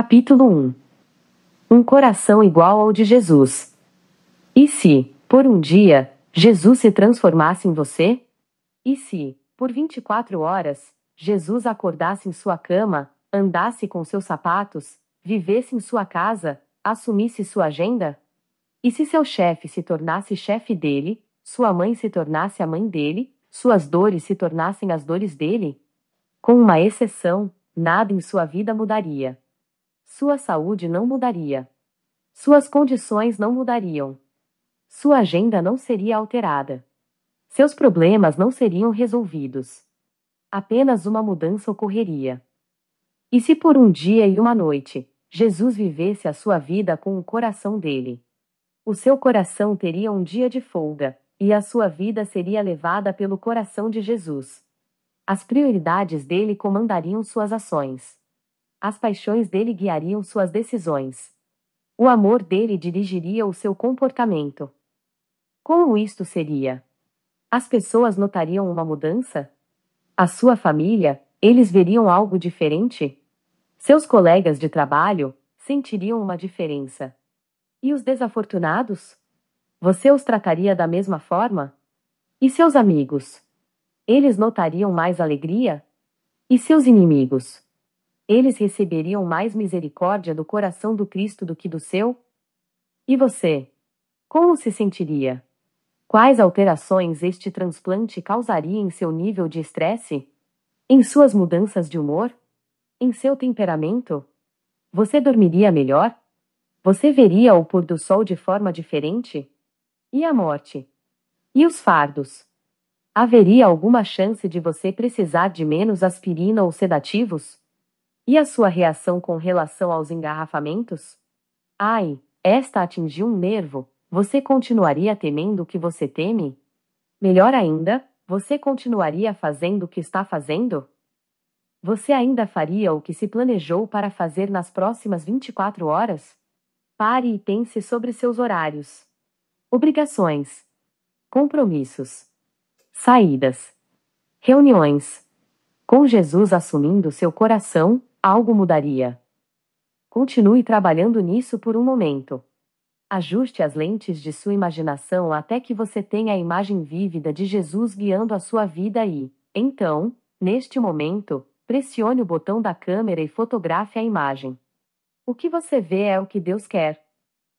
Capítulo 1 Um coração igual ao de Jesus. E se, por um dia, Jesus se transformasse em você? E se, por 24 horas, Jesus acordasse em sua cama, andasse com seus sapatos, vivesse em sua casa, assumisse sua agenda? E se seu chefe se tornasse chefe dele, sua mãe se tornasse a mãe dele, suas dores se tornassem as dores dele? Com uma exceção, nada em sua vida mudaria. Sua saúde não mudaria. Suas condições não mudariam. Sua agenda não seria alterada. Seus problemas não seriam resolvidos. Apenas uma mudança ocorreria. E se por um dia e uma noite, Jesus vivesse a sua vida com o coração dele? O seu coração teria um dia de folga, e a sua vida seria levada pelo coração de Jesus. As prioridades dele comandariam suas ações as paixões dele guiariam suas decisões. O amor dele dirigiria o seu comportamento. Como isto seria? As pessoas notariam uma mudança? A sua família, eles veriam algo diferente? Seus colegas de trabalho sentiriam uma diferença. E os desafortunados? Você os trataria da mesma forma? E seus amigos? Eles notariam mais alegria? E seus inimigos? eles receberiam mais misericórdia do coração do Cristo do que do seu? E você? Como se sentiria? Quais alterações este transplante causaria em seu nível de estresse? Em suas mudanças de humor? Em seu temperamento? Você dormiria melhor? Você veria o pôr do sol de forma diferente? E a morte? E os fardos? Haveria alguma chance de você precisar de menos aspirina ou sedativos? E a sua reação com relação aos engarrafamentos? Ai, esta atingiu um nervo. Você continuaria temendo o que você teme? Melhor ainda, você continuaria fazendo o que está fazendo? Você ainda faria o que se planejou para fazer nas próximas 24 horas? Pare e pense sobre seus horários. Obrigações. Compromissos. Saídas. Reuniões. Com Jesus assumindo seu coração, algo mudaria. Continue trabalhando nisso por um momento. Ajuste as lentes de sua imaginação até que você tenha a imagem vívida de Jesus guiando a sua vida e, então, neste momento, pressione o botão da câmera e fotografe a imagem. O que você vê é o que Deus quer.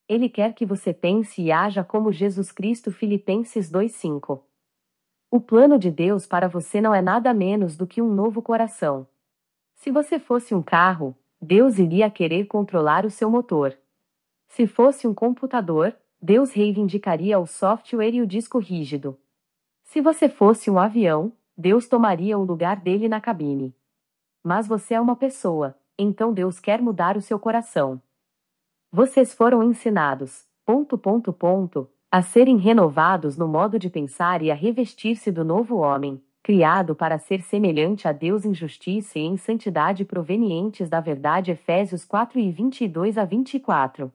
Ele quer que você pense e haja como Jesus Cristo Filipenses 2:5. O plano de Deus para você não é nada menos do que um novo coração. Se você fosse um carro, Deus iria querer controlar o seu motor. Se fosse um computador, Deus reivindicaria o software e o disco rígido. Se você fosse um avião, Deus tomaria o lugar dele na cabine. Mas você é uma pessoa, então Deus quer mudar o seu coração. Vocês foram ensinados, ponto ponto ponto, a serem renovados no modo de pensar e a revestir-se do novo homem criado para ser semelhante a Deus em justiça e em santidade provenientes da verdade Efésios 4 e 22 a 24.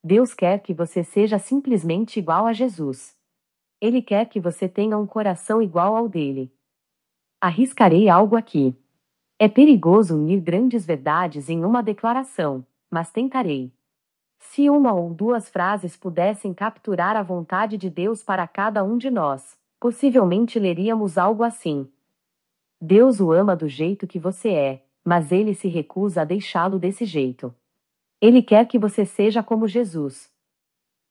Deus quer que você seja simplesmente igual a Jesus. Ele quer que você tenha um coração igual ao dele. Arriscarei algo aqui. É perigoso unir grandes verdades em uma declaração, mas tentarei. Se uma ou duas frases pudessem capturar a vontade de Deus para cada um de nós, possivelmente leríamos algo assim: Deus o ama do jeito que você é, mas ele se recusa a deixá-lo desse jeito. Ele quer que você seja como Jesus.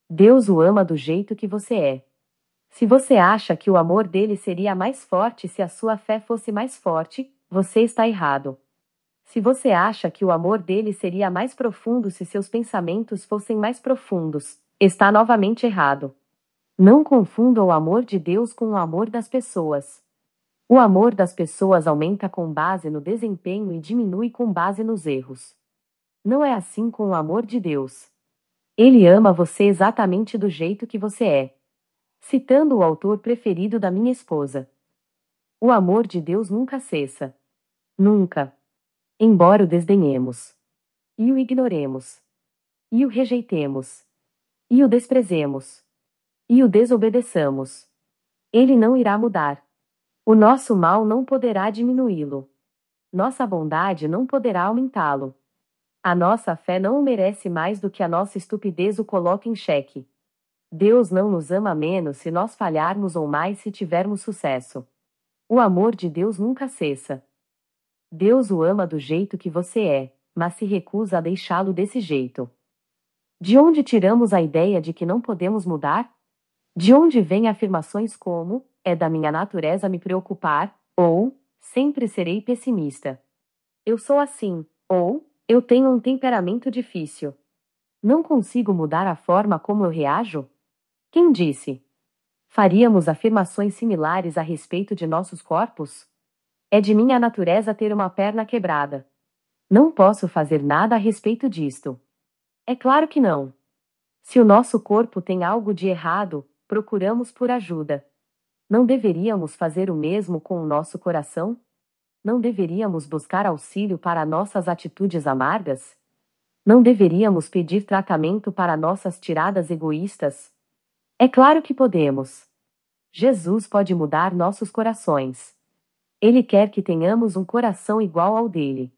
Deus o ama do jeito que você é. Se você acha que o amor dele seria mais forte se a sua fé fosse mais forte, você está errado. Se você acha que o amor dele seria mais profundo se seus pensamentos fossem mais profundos, está novamente errado. Não confunda o amor de Deus com o amor das pessoas. O amor das pessoas aumenta com base no desempenho e diminui com base nos erros. Não é assim com o amor de Deus. Ele ama você exatamente do jeito que você é. Citando o autor preferido da minha esposa. O amor de Deus nunca cessa. Nunca. Embora o desdenhemos. E o ignoremos. E o rejeitemos. E o desprezemos e o desobedeçamos. Ele não irá mudar. O nosso mal não poderá diminuí-lo. Nossa bondade não poderá aumentá-lo. A nossa fé não o merece mais do que a nossa estupidez o coloca em xeque. Deus não nos ama menos se nós falharmos ou mais se tivermos sucesso. O amor de Deus nunca cessa. Deus o ama do jeito que você é, mas se recusa a deixá-lo desse jeito. De onde tiramos a ideia de que não podemos mudar? De onde vêm afirmações como: é da minha natureza me preocupar, ou sempre serei pessimista. Eu sou assim, ou eu tenho um temperamento difícil. Não consigo mudar a forma como eu reajo? Quem disse? Faríamos afirmações similares a respeito de nossos corpos? É de minha natureza ter uma perna quebrada. Não posso fazer nada a respeito disto. É claro que não. Se o nosso corpo tem algo de errado, procuramos por ajuda. Não deveríamos fazer o mesmo com o nosso coração? Não deveríamos buscar auxílio para nossas atitudes amargas? Não deveríamos pedir tratamento para nossas tiradas egoístas? É claro que podemos. Jesus pode mudar nossos corações. Ele quer que tenhamos um coração igual ao dele.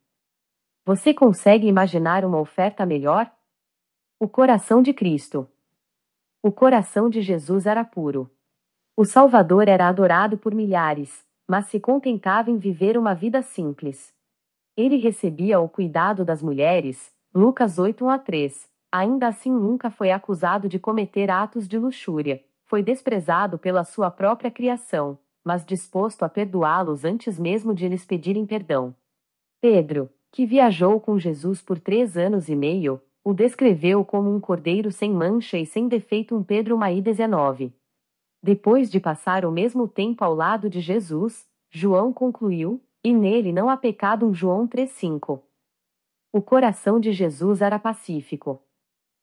Você consegue imaginar uma oferta melhor? O coração de Cristo. O coração de Jesus era puro. O Salvador era adorado por milhares, mas se contentava em viver uma vida simples. Ele recebia o cuidado das mulheres, Lucas 8 a 3. Ainda assim, nunca foi acusado de cometer atos de luxúria, foi desprezado pela sua própria criação, mas disposto a perdoá-los antes mesmo de eles pedirem perdão. Pedro, que viajou com Jesus por três anos e meio, o descreveu como um cordeiro sem mancha e sem defeito, um Pedro Maí 19. Depois de passar o mesmo tempo ao lado de Jesus, João concluiu, e nele não há pecado, um João 3:5. O coração de Jesus era pacífico.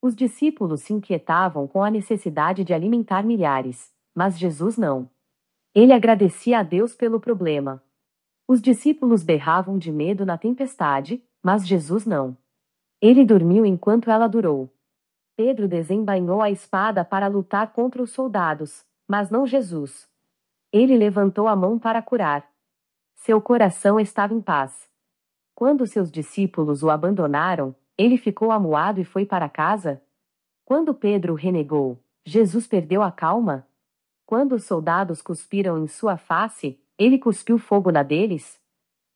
Os discípulos se inquietavam com a necessidade de alimentar milhares, mas Jesus não. Ele agradecia a Deus pelo problema. Os discípulos berravam de medo na tempestade, mas Jesus não. Ele dormiu enquanto ela durou. Pedro desembainhou a espada para lutar contra os soldados, mas não Jesus. Ele levantou a mão para curar. Seu coração estava em paz. Quando seus discípulos o abandonaram, ele ficou amuado e foi para casa? Quando Pedro renegou, Jesus perdeu a calma? Quando os soldados cuspiram em sua face, ele cuspiu fogo na deles?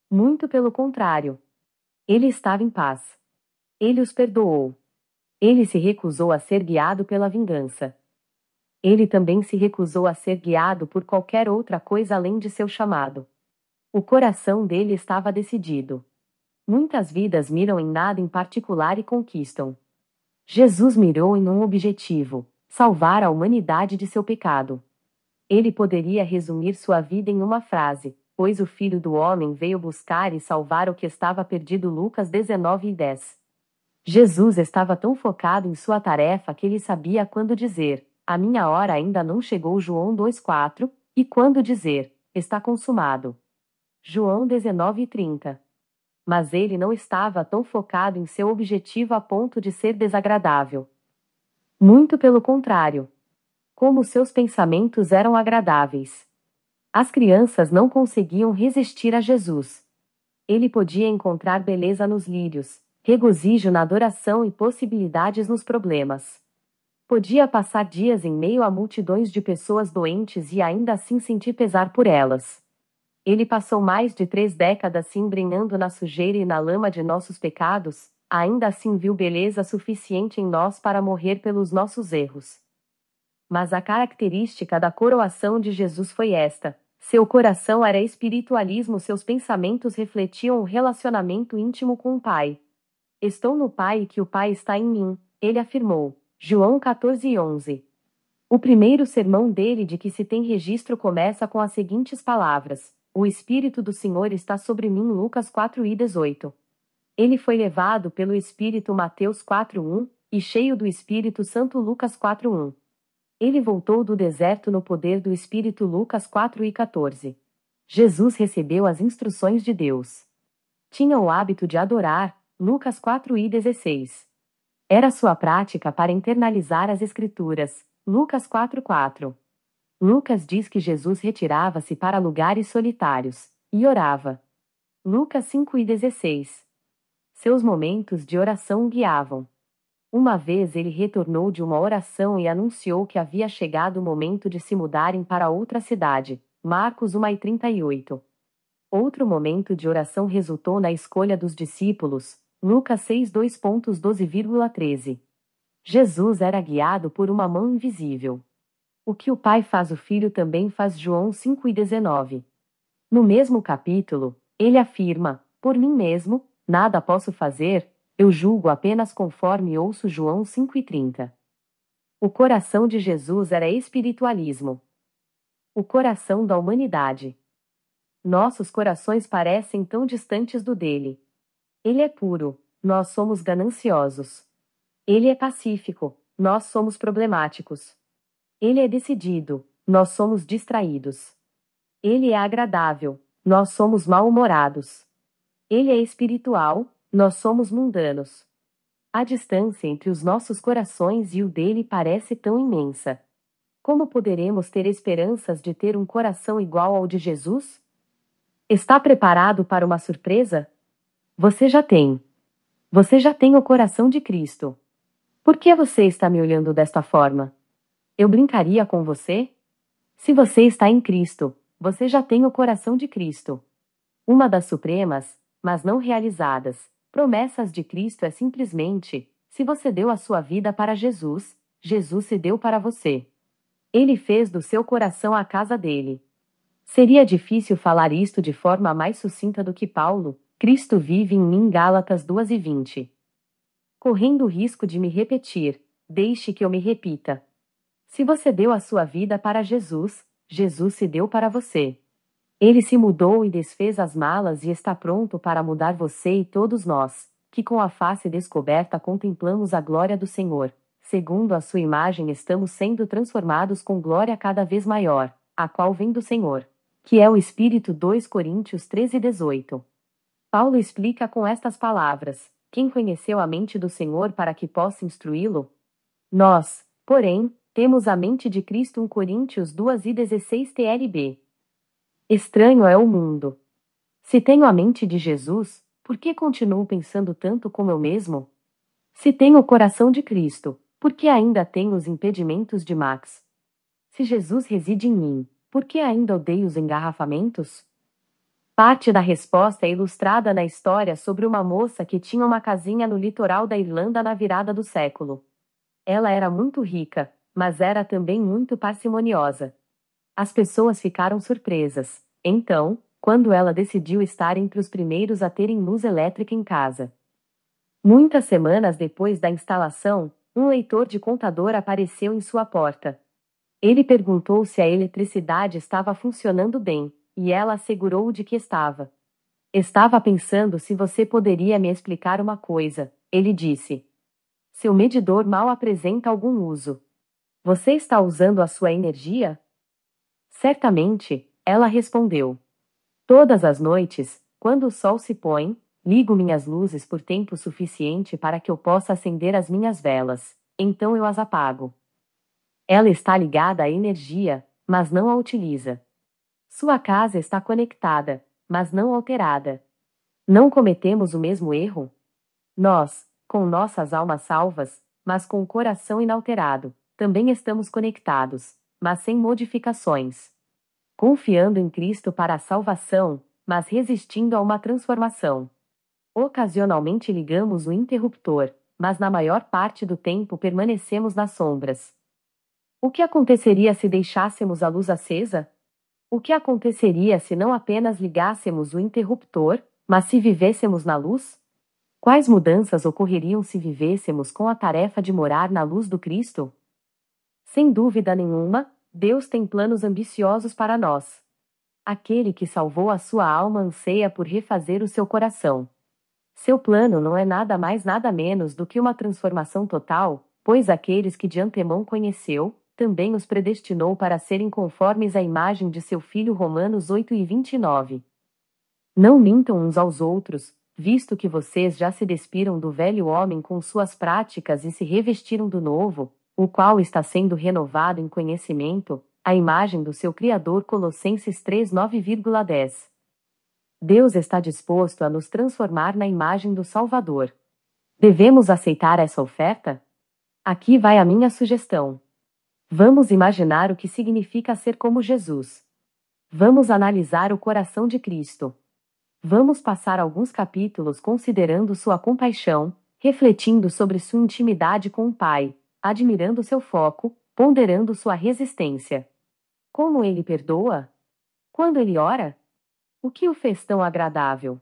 Muito pelo contrário. Ele estava em paz. Ele os perdoou. Ele se recusou a ser guiado pela vingança. Ele também se recusou a ser guiado por qualquer outra coisa além de seu chamado. O coração dele estava decidido. Muitas vidas miram em nada em particular e conquistam. Jesus mirou em um objetivo: salvar a humanidade de seu pecado. Ele poderia resumir sua vida em uma frase: Pois o Filho do Homem veio buscar e salvar o que estava perdido. Lucas 19 e 10. Jesus estava tão focado em sua tarefa que ele sabia quando dizer: A minha hora ainda não chegou, João 2:4, e quando dizer: Está consumado. João 19:30. Mas ele não estava tão focado em seu objetivo a ponto de ser desagradável. Muito pelo contrário. Como seus pensamentos eram agradáveis. As crianças não conseguiam resistir a Jesus. Ele podia encontrar beleza nos lírios, regozijo na adoração e possibilidades nos problemas. Podia passar dias em meio a multidões de pessoas doentes e ainda assim sentir pesar por elas. Ele passou mais de três décadas se embrenhando na sujeira e na lama de nossos pecados, ainda assim viu beleza suficiente em nós para morrer pelos nossos erros. Mas a característica da coroação de Jesus foi esta: seu coração era espiritualismo, seus pensamentos refletiam o relacionamento íntimo com o Pai. Estou no Pai e que o Pai está em mim, ele afirmou. João 14, 11. O primeiro sermão dele de que se tem registro começa com as seguintes palavras: O Espírito do Senhor está sobre mim. Lucas 4 e 18. Ele foi levado pelo Espírito Mateus 4:1 e cheio do Espírito Santo Lucas 4:1. Ele voltou do deserto no poder do Espírito Lucas 4 e 14. Jesus recebeu as instruções de Deus. Tinha o hábito de adorar, Lucas 4 e 16. Era sua prática para internalizar as escrituras. Lucas 4:4. Lucas diz que Jesus retirava-se para lugares solitários e orava. Lucas 5 e 16. Seus momentos de oração o guiavam. Uma vez ele retornou de uma oração e anunciou que havia chegado o momento de se mudarem para outra cidade. Marcos 1 e 38. Outro momento de oração resultou na escolha dos discípulos, Lucas 6 2.12,13. Jesus era guiado por uma mão invisível. O que o Pai faz o Filho também faz João 5,19. No mesmo capítulo, ele afirma: Por mim mesmo, nada posso fazer, eu julgo apenas conforme ouço João 5,30. O coração de Jesus era espiritualismo. O coração da humanidade. Nossos corações parecem tão distantes do dele. Ele é puro, nós somos gananciosos. Ele é pacífico, nós somos problemáticos. Ele é decidido, nós somos distraídos. Ele é agradável, nós somos mal-humorados. Ele é espiritual, nós somos mundanos. A distância entre os nossos corações e o dele parece tão imensa. Como poderemos ter esperanças de ter um coração igual ao de Jesus? Está preparado para uma surpresa? Você já tem. Você já tem o coração de Cristo. Por que você está me olhando desta forma? Eu brincaria com você? Se você está em Cristo, você já tem o coração de Cristo. Uma das supremas, mas não realizadas, promessas de Cristo é simplesmente: se você deu a sua vida para Jesus, Jesus se deu para você. Ele fez do seu coração a casa dele. Seria difícil falar isto de forma mais sucinta do que Paulo, Cristo vive em mim Gálatas 2 e 20. Correndo o risco de me repetir, deixe que eu me repita. Se você deu a sua vida para Jesus, Jesus se deu para você. Ele se mudou e desfez as malas e está pronto para mudar você e todos nós, que com a face descoberta contemplamos a glória do Senhor. Segundo a sua imagem, estamos sendo transformados com glória cada vez maior, a qual vem do Senhor, que é o Espírito 2 Coríntios 13 e 18. Paulo explica com estas palavras: Quem conheceu a mente do Senhor para que possa instruí-lo? Nós, porém, temos a mente de Cristo 1 Coríntios 2 e 16 TLB. Estranho é o mundo. Se tenho a mente de Jesus, por que continuo pensando tanto como eu mesmo? Se tenho o coração de Cristo, por que ainda tenho os impedimentos de Max? Se Jesus reside em mim, por que ainda odeio os engarrafamentos? Parte da resposta é ilustrada na história sobre uma moça que tinha uma casinha no litoral da Irlanda na virada do século. Ela era muito rica, mas era também muito parcimoniosa. As pessoas ficaram surpresas, então, quando ela decidiu estar entre os primeiros a terem luz elétrica em casa. Muitas semanas depois da instalação, um leitor de contador apareceu em sua porta. Ele perguntou se a eletricidade estava funcionando bem e ela assegurou de que estava. Estava pensando se você poderia me explicar uma coisa, ele disse. Seu medidor mal apresenta algum uso. Você está usando a sua energia? Certamente, ela respondeu. Todas as noites, quando o sol se põe, ligo minhas luzes por tempo suficiente para que eu possa acender as minhas velas, então eu as apago. Ela está ligada à energia, mas não a utiliza. Sua casa está conectada, mas não alterada. Não cometemos o mesmo erro? Nós, com nossas almas salvas, mas com o coração inalterado, também estamos conectados, mas sem modificações. Confiando em Cristo para a salvação, mas resistindo a uma transformação. Ocasionalmente ligamos o interruptor, mas na maior parte do tempo permanecemos nas sombras. O que aconteceria se deixássemos a luz acesa? O que aconteceria se não apenas ligássemos o interruptor, mas se vivêssemos na luz? Quais mudanças ocorreriam se vivêssemos com a tarefa de morar na luz do Cristo? Sem dúvida nenhuma, Deus tem planos ambiciosos para nós. Aquele que salvou a sua alma anseia por refazer o seu coração. Seu plano não é nada mais nada menos do que uma transformação total, pois aqueles que de antemão conheceu, também os predestinou para serem conformes à imagem de seu Filho. Romanos 8 e 29. Não mintam uns aos outros, visto que vocês já se despiram do velho homem com suas práticas e se revestiram do novo, o qual está sendo renovado em conhecimento, a imagem do seu Criador. Colossenses 3:9,10. Deus está disposto a nos transformar na imagem do Salvador. Devemos aceitar essa oferta? Aqui vai a minha sugestão. Vamos imaginar o que significa ser como Jesus. Vamos analisar o coração de Cristo. Vamos passar alguns capítulos considerando sua compaixão, refletindo sobre sua intimidade com o Pai, admirando seu foco, ponderando sua resistência. Como ele perdoa? Quando ele ora? O que o fez tão agradável?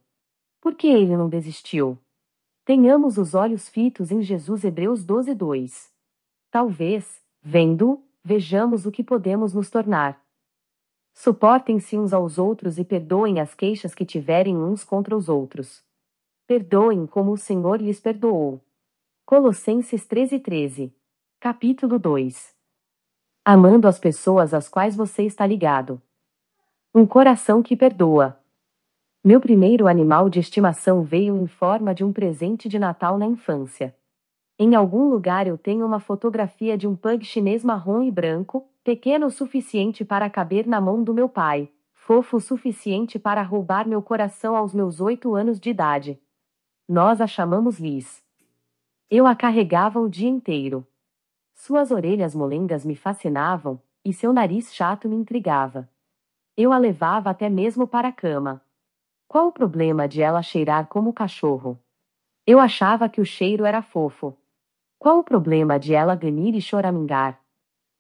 Por que ele não desistiu? Tenhamos os olhos fitos em Jesus Hebreus 12:2. Talvez, Vendo, vejamos o que podemos nos tornar. Suportem-se uns aos outros e perdoem as queixas que tiverem uns contra os outros. Perdoem como o Senhor lhes perdoou. Colossenses 13:13. 13. Capítulo 2. Amando as pessoas às quais você está ligado. Um coração que perdoa. Meu primeiro animal de estimação veio em forma de um presente de Natal na infância. Em algum lugar eu tenho uma fotografia de um pug chinês marrom e branco, pequeno o suficiente para caber na mão do meu pai, fofo o suficiente para roubar meu coração aos meus oito anos de idade. Nós a chamamos Liz. Eu a carregava o dia inteiro. Suas orelhas molengas me fascinavam, e seu nariz chato me intrigava. Eu a levava até mesmo para a cama. Qual o problema de ela cheirar como cachorro? Eu achava que o cheiro era fofo. Qual o problema de ela ganir e choramingar?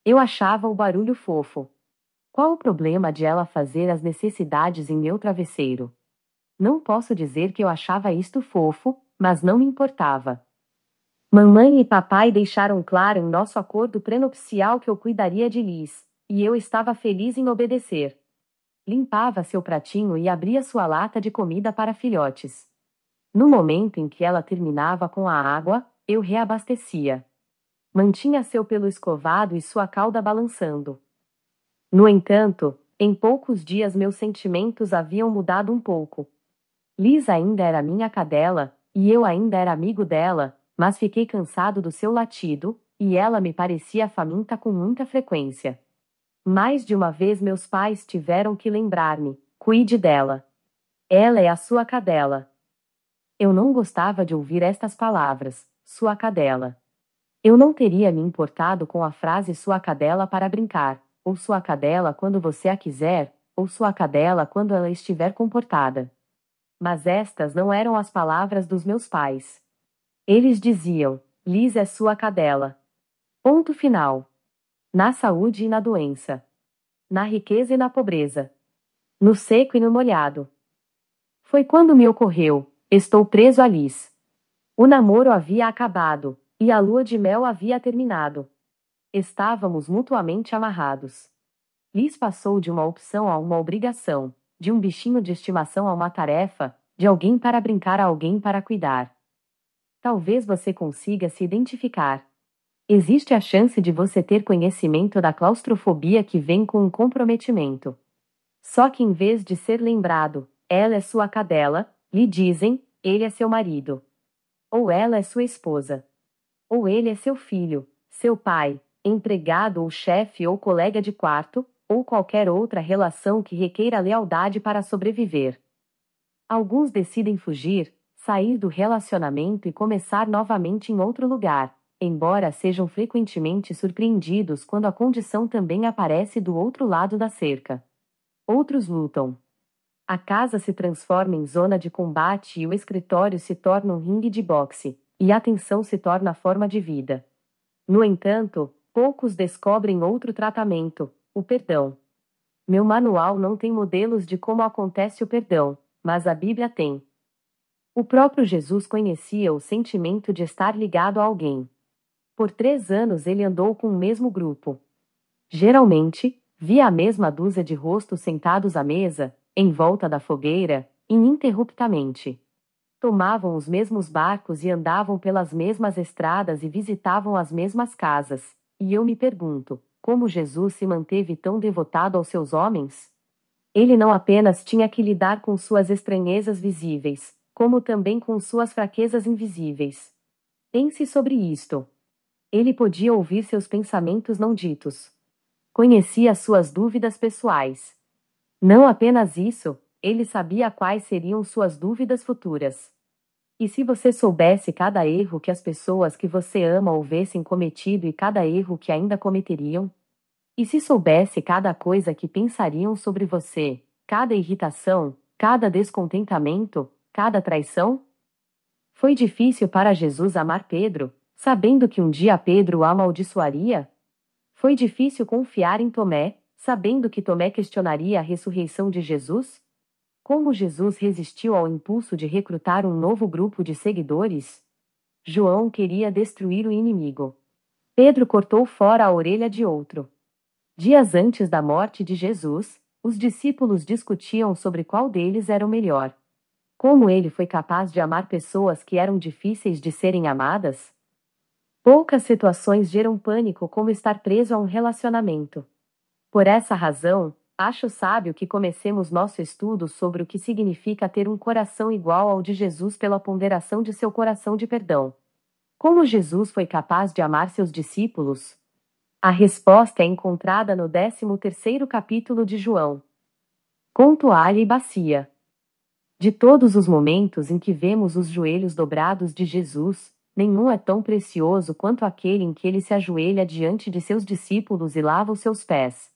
Eu achava o barulho fofo. Qual o problema de ela fazer as necessidades em meu travesseiro? Não posso dizer que eu achava isto fofo, mas não me importava. Mamãe e papai deixaram claro em nosso acordo prenupcial que eu cuidaria de Liz, e eu estava feliz em obedecer. Limpava seu pratinho e abria sua lata de comida para filhotes. No momento em que ela terminava com a água, eu reabastecia. Mantinha seu pelo escovado e sua cauda balançando. No entanto, em poucos dias meus sentimentos haviam mudado um pouco. Liz ainda era minha cadela, e eu ainda era amigo dela, mas fiquei cansado do seu latido, e ela me parecia faminta com muita frequência. Mais de uma vez meus pais tiveram que lembrar-me: cuide dela. Ela é a sua cadela. Eu não gostava de ouvir estas palavras, sua cadela. Eu não teria me importado com a frase sua cadela para brincar, ou sua cadela quando você a quiser, ou sua cadela quando ela estiver comportada. Mas estas não eram as palavras dos meus pais. Eles diziam: Liz é sua cadela. Ponto final. Na saúde e na doença. Na riqueza e na pobreza. No seco e no molhado. Foi quando me ocorreu: estou preso a Liz. O namoro havia acabado, e a lua de mel havia terminado. Estávamos mutuamente amarrados. Liz passou de uma opção a uma obrigação, de um bichinho de estimação a uma tarefa, de alguém para brincar a alguém para cuidar. Talvez você consiga se identificar. Existe a chance de você ter conhecimento da claustrofobia que vem com um comprometimento. Só que em vez de ser lembrado, ela é sua cadela, lhe dizem, ele é seu marido. Ou ela é sua esposa. Ou ele é seu filho, seu pai, empregado ou chefe ou colega de quarto, ou qualquer outra relação que requeira lealdade para sobreviver. Alguns decidem fugir, sair do relacionamento e começar novamente em outro lugar, embora sejam frequentemente surpreendidos quando a condição também aparece do outro lado da cerca. Outros lutam, a casa se transforma em zona de combate e o escritório se torna um ringue de boxe, e a atenção se torna forma de vida. No entanto, poucos descobrem outro tratamento, o perdão. Meu manual não tem modelos de como acontece o perdão, mas a Bíblia tem. O próprio Jesus conhecia o sentimento de estar ligado a alguém. Por três anos ele andou com o mesmo grupo. Geralmente, via a mesma dúzia de rostos sentados à mesa, em volta da fogueira, ininterruptamente. Tomavam os mesmos barcos e andavam pelas mesmas estradas e visitavam as mesmas casas. E eu me pergunto, como Jesus se manteve tão devotado aos seus homens? Ele não apenas tinha que lidar com suas estranhezas visíveis, como também com suas fraquezas invisíveis. Pense sobre isto. Ele podia ouvir seus pensamentos não ditos. Conhecia suas dúvidas pessoais não apenas isso, ele sabia quais seriam suas dúvidas futuras. E se você soubesse cada erro que as pessoas que você ama houvessem cometido e cada erro que ainda cometeriam? E se soubesse cada coisa que pensariam sobre você, cada irritação, cada descontentamento, cada traição? Foi difícil para Jesus amar Pedro, sabendo que um dia Pedro o amaldiçoaria? Foi difícil confiar em Tomé, sabendo que Tomé questionaria a ressurreição de Jesus? Como Jesus resistiu ao impulso de recrutar um novo grupo de seguidores? João queria destruir o inimigo. Pedro cortou fora a orelha de outro. Dias antes da morte de Jesus, os discípulos discutiam sobre qual deles era o melhor. Como ele foi capaz de amar pessoas que eram difíceis de serem amadas? Poucas situações geram pânico como estar preso a um relacionamento. Por essa razão, acho sábio que comecemos nosso estudo sobre o que significa ter um coração igual ao de Jesus pela ponderação de seu coração de perdão. Como Jesus foi capaz de amar seus discípulos? A resposta é encontrada no 13º capítulo de João. Conto alha e bacia. De todos os momentos em que vemos os joelhos dobrados de Jesus, nenhum é tão precioso quanto aquele em que ele se ajoelha diante de seus discípulos e lava os seus pés.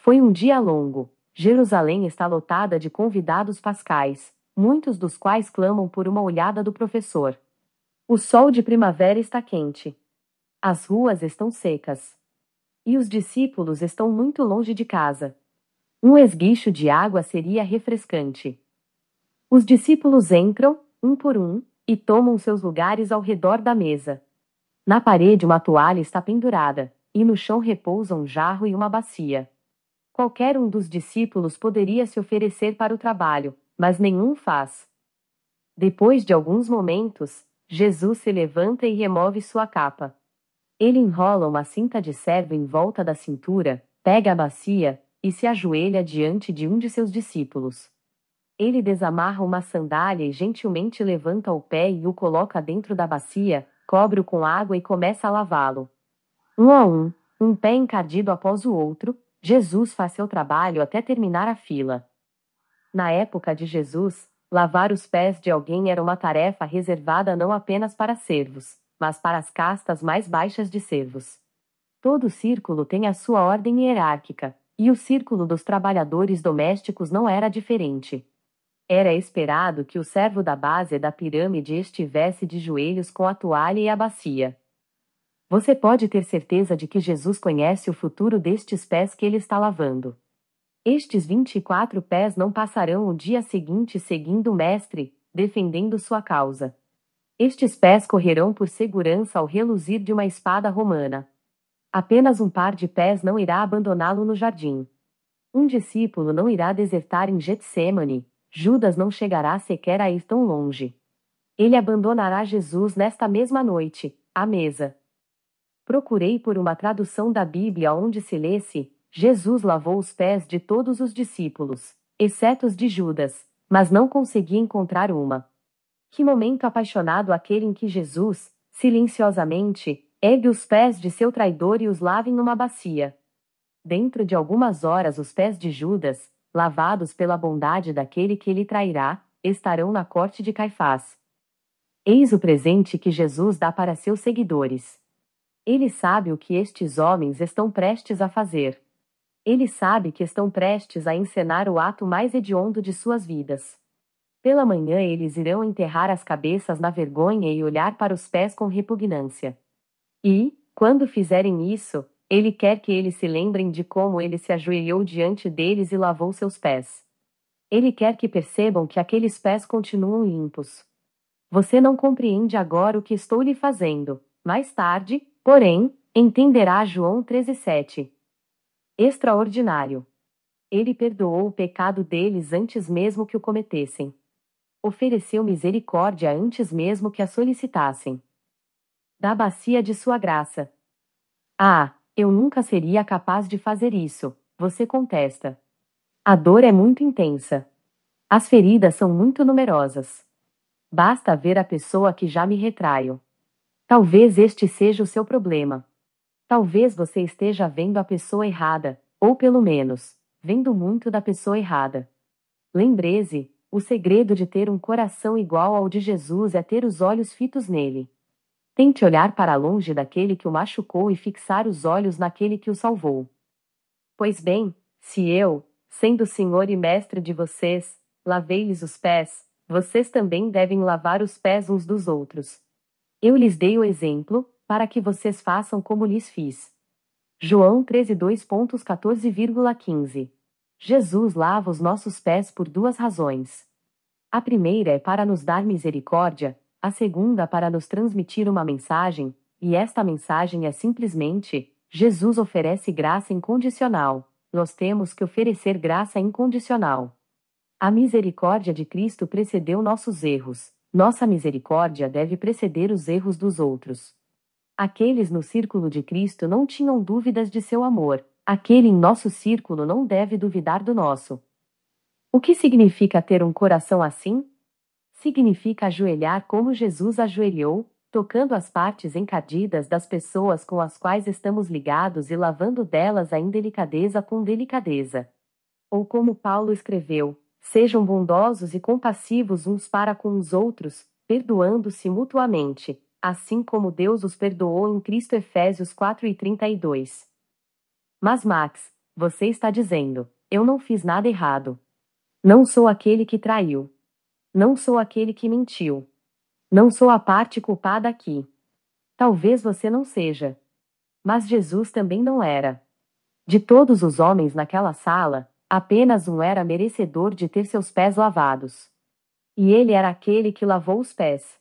Foi um dia longo. Jerusalém está lotada de convidados pascais, muitos dos quais clamam por uma olhada do professor. O sol de primavera está quente. As ruas estão secas. E os discípulos estão muito longe de casa. Um esguicho de água seria refrescante. Os discípulos entram, um por um, e tomam seus lugares ao redor da mesa. Na parede, uma toalha está pendurada, e no chão repousa um jarro e uma bacia. Qualquer um dos discípulos poderia se oferecer para o trabalho, mas nenhum faz. Depois de alguns momentos, Jesus se levanta e remove sua capa. Ele enrola uma cinta de servo em volta da cintura, pega a bacia e se ajoelha diante de um de seus discípulos. Ele desamarra uma sandália e gentilmente levanta o pé e o coloca dentro da bacia, cobre-o com água e começa a lavá-lo. Um a um, um pé encardido após o outro, Jesus faz seu trabalho até terminar a fila. Na época de Jesus, lavar os pés de alguém era uma tarefa reservada não apenas para servos, mas para as castas mais baixas de servos. Todo círculo tem a sua ordem hierárquica, e o círculo dos trabalhadores domésticos não era diferente. Era esperado que o servo da base da pirâmide estivesse de joelhos com a toalha e a bacia, você pode ter certeza de que Jesus conhece o futuro destes pés que ele está lavando. Estes 24 pés não passarão o dia seguinte seguindo o Mestre, defendendo sua causa. Estes pés correrão por segurança ao reluzir de uma espada romana. Apenas um par de pés não irá abandoná-lo no jardim. Um discípulo não irá desertar em Getsemane, Judas não chegará sequer a ir tão longe. Ele abandonará Jesus nesta mesma noite, à mesa, procurei por uma tradução da Bíblia onde se lesse: Jesus lavou os pés de todos os discípulos, exceto os de Judas, mas não consegui encontrar uma. Que momento apaixonado aquele em que Jesus, silenciosamente, ergue os pés de seu traidor e os lava em uma bacia. Dentro de algumas horas, os pés de Judas, lavados pela bondade daquele que ele trairá, estarão na corte de Caifás. Eis o presente que Jesus dá para seus seguidores. Ele sabe o que estes homens estão prestes a fazer. Ele sabe que estão prestes a encenar o ato mais hediondo de suas vidas. Pela manhã eles irão enterrar as cabeças na vergonha e olhar para os pés com repugnância. E, quando fizerem isso, ele quer que eles se lembrem de como ele se ajoelhou diante deles e lavou seus pés. Ele quer que percebam que aqueles pés continuam limpos. Você não compreende agora o que estou lhe fazendo. Mais tarde, Porém, entenderá João 13,7. Extraordinário. Ele perdoou o pecado deles antes mesmo que o cometessem. Ofereceu misericórdia antes mesmo que a solicitassem. Da bacia de sua graça. Ah, eu nunca seria capaz de fazer isso, você contesta. A dor é muito intensa. As feridas são muito numerosas. Basta ver a pessoa que já me retraiu. Talvez este seja o seu problema. Talvez você esteja vendo a pessoa errada, ou pelo menos, vendo muito da pessoa errada. Lembre-se, o segredo de ter um coração igual ao de Jesus é ter os olhos fitos nele. Tente olhar para longe daquele que o machucou e fixar os olhos naquele que o salvou. Pois bem, se eu, sendo Senhor e Mestre de vocês, lavei-lhes os pés, vocês também devem lavar os pés uns dos outros. Eu lhes dei o exemplo, para que vocês façam como lhes fiz. João 13:2.14,15. Jesus lava os nossos pés por duas razões. A primeira é para nos dar misericórdia, a segunda para nos transmitir uma mensagem, e esta mensagem é simplesmente: Jesus oferece graça incondicional. Nós temos que oferecer graça incondicional. A misericórdia de Cristo precedeu nossos erros. Nossa misericórdia deve preceder os erros dos outros. Aqueles no círculo de Cristo não tinham dúvidas de seu amor, aquele em nosso círculo não deve duvidar do nosso. O que significa ter um coração assim? Significa ajoelhar como Jesus ajoelhou, tocando as partes encardidas das pessoas com as quais estamos ligados e lavando delas a indelicadeza com delicadeza. Ou como Paulo escreveu: Sejam bondosos e compassivos uns para com os outros, perdoando-se mutuamente, assim como Deus os perdoou em Cristo Efésios 4 e 32. Mas Max, você está dizendo, eu não fiz nada errado. Não sou aquele que traiu. Não sou aquele que mentiu. Não sou a parte culpada aqui. Talvez você não seja. Mas Jesus também não era. De todos os homens naquela sala, Apenas um era merecedor de ter seus pés lavados. E ele era aquele que lavou os pés.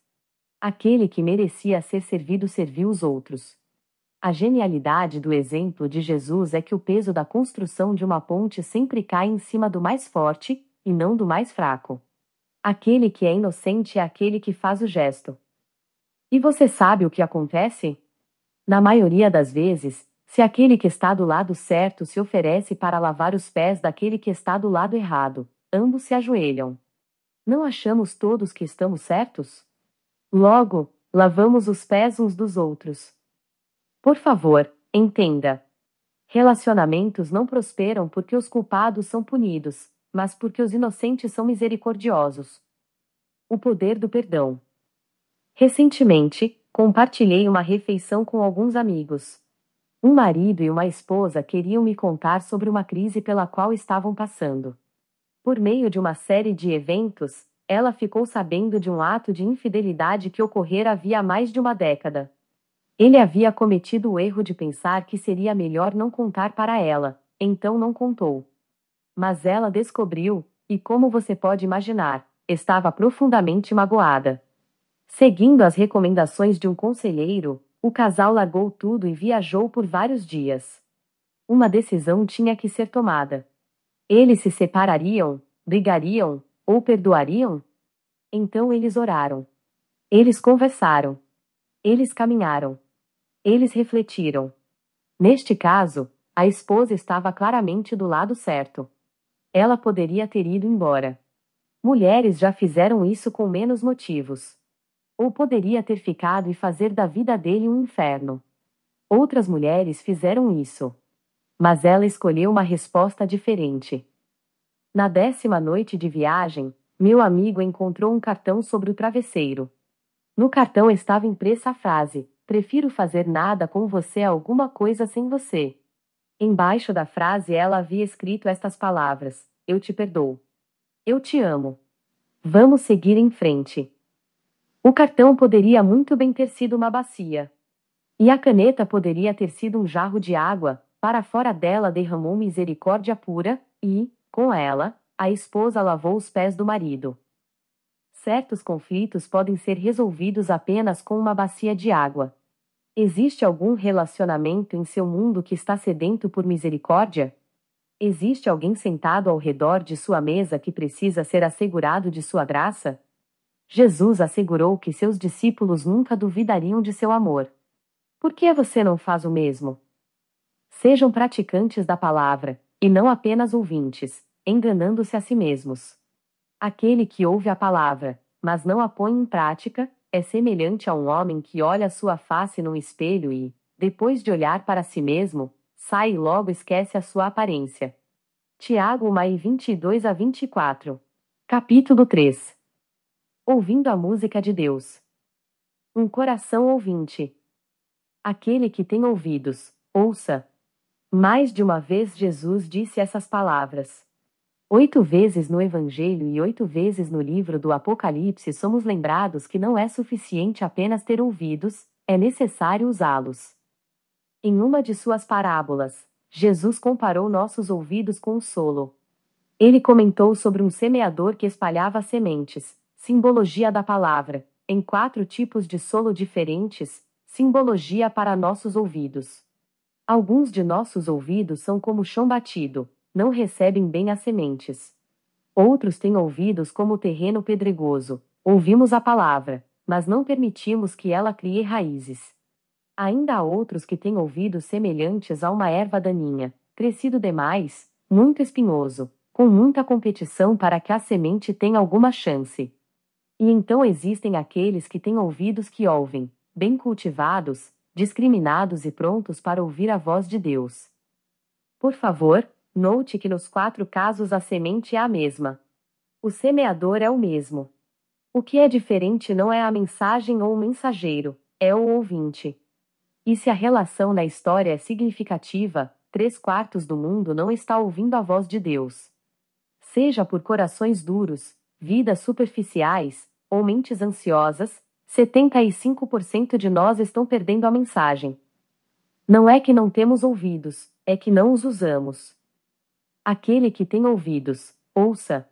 Aquele que merecia ser servido serviu os outros. A genialidade do exemplo de Jesus é que o peso da construção de uma ponte sempre cai em cima do mais forte, e não do mais fraco. Aquele que é inocente é aquele que faz o gesto. E você sabe o que acontece? Na maioria das vezes, se aquele que está do lado certo se oferece para lavar os pés daquele que está do lado errado, ambos se ajoelham. Não achamos todos que estamos certos? Logo, lavamos os pés uns dos outros. Por favor, entenda. Relacionamentos não prosperam porque os culpados são punidos, mas porque os inocentes são misericordiosos. O poder do perdão. Recentemente, compartilhei uma refeição com alguns amigos. Um marido e uma esposa queriam me contar sobre uma crise pela qual estavam passando. Por meio de uma série de eventos, ela ficou sabendo de um ato de infidelidade que ocorrera havia mais de uma década. Ele havia cometido o erro de pensar que seria melhor não contar para ela, então não contou. Mas ela descobriu, e como você pode imaginar, estava profundamente magoada. Seguindo as recomendações de um conselheiro, o casal largou tudo e viajou por vários dias. Uma decisão tinha que ser tomada. Eles se separariam, brigariam ou perdoariam? Então eles oraram. Eles conversaram. Eles caminharam. Eles refletiram. Neste caso, a esposa estava claramente do lado certo. Ela poderia ter ido embora. Mulheres já fizeram isso com menos motivos ou poderia ter ficado e fazer da vida dele um inferno. Outras mulheres fizeram isso. Mas ela escolheu uma resposta diferente. Na décima noite de viagem, meu amigo encontrou um cartão sobre o travesseiro. No cartão estava impressa a frase: Prefiro fazer nada com você a alguma coisa sem você. Embaixo da frase ela havia escrito estas palavras: Eu te perdoo. Eu te amo. Vamos seguir em frente. O cartão poderia muito bem ter sido uma bacia. E a caneta poderia ter sido um jarro de água, para fora dela derramou misericórdia pura, e, com ela, a esposa lavou os pés do marido. Certos conflitos podem ser resolvidos apenas com uma bacia de água. Existe algum relacionamento em seu mundo que está sedento por misericórdia? Existe alguém sentado ao redor de sua mesa que precisa ser assegurado de sua graça? Jesus assegurou que seus discípulos nunca duvidariam de seu amor. Por que você não faz o mesmo? Sejam praticantes da palavra, e não apenas ouvintes, enganando-se a si mesmos. Aquele que ouve a palavra, mas não a põe em prática, é semelhante a um homem que olha sua face num espelho e, depois de olhar para si mesmo, sai e logo esquece a sua aparência. Tiago 1, 22 a 24. Capítulo 3 ouvindo a música de Deus. Um coração ouvinte. Aquele que tem ouvidos, ouça. Mais de uma vez Jesus disse essas palavras. Oito vezes no Evangelho e oito vezes no livro do Apocalipse somos lembrados que não é suficiente apenas ter ouvidos, é necessário usá-los. Em uma de suas parábolas, Jesus comparou nossos ouvidos com o solo. Ele comentou sobre um semeador que espalhava sementes, Simbologia da palavra. Em quatro tipos de solo diferentes, simbologia para nossos ouvidos. Alguns de nossos ouvidos são como chão batido, não recebem bem as sementes. Outros têm ouvidos como terreno pedregoso, ouvimos a palavra, mas não permitimos que ela crie raízes. Ainda há outros que têm ouvidos semelhantes a uma erva daninha, crescido demais, muito espinhoso, com muita competição para que a semente tenha alguma chance. E então existem aqueles que têm ouvidos que ouvem, bem cultivados, discriminados e prontos para ouvir a voz de Deus. Por favor, note que nos quatro casos a semente é a mesma. O semeador é o mesmo. O que é diferente não é a mensagem ou o mensageiro, é o ouvinte. E se a relação na história é significativa, três quartos do mundo não está ouvindo a voz de Deus. Seja por corações duros, vidas superficiais, ou mentes ansiosas, 75% de nós estão perdendo a mensagem. Não é que não temos ouvidos, é que não os usamos. Aquele que tem ouvidos, ouça.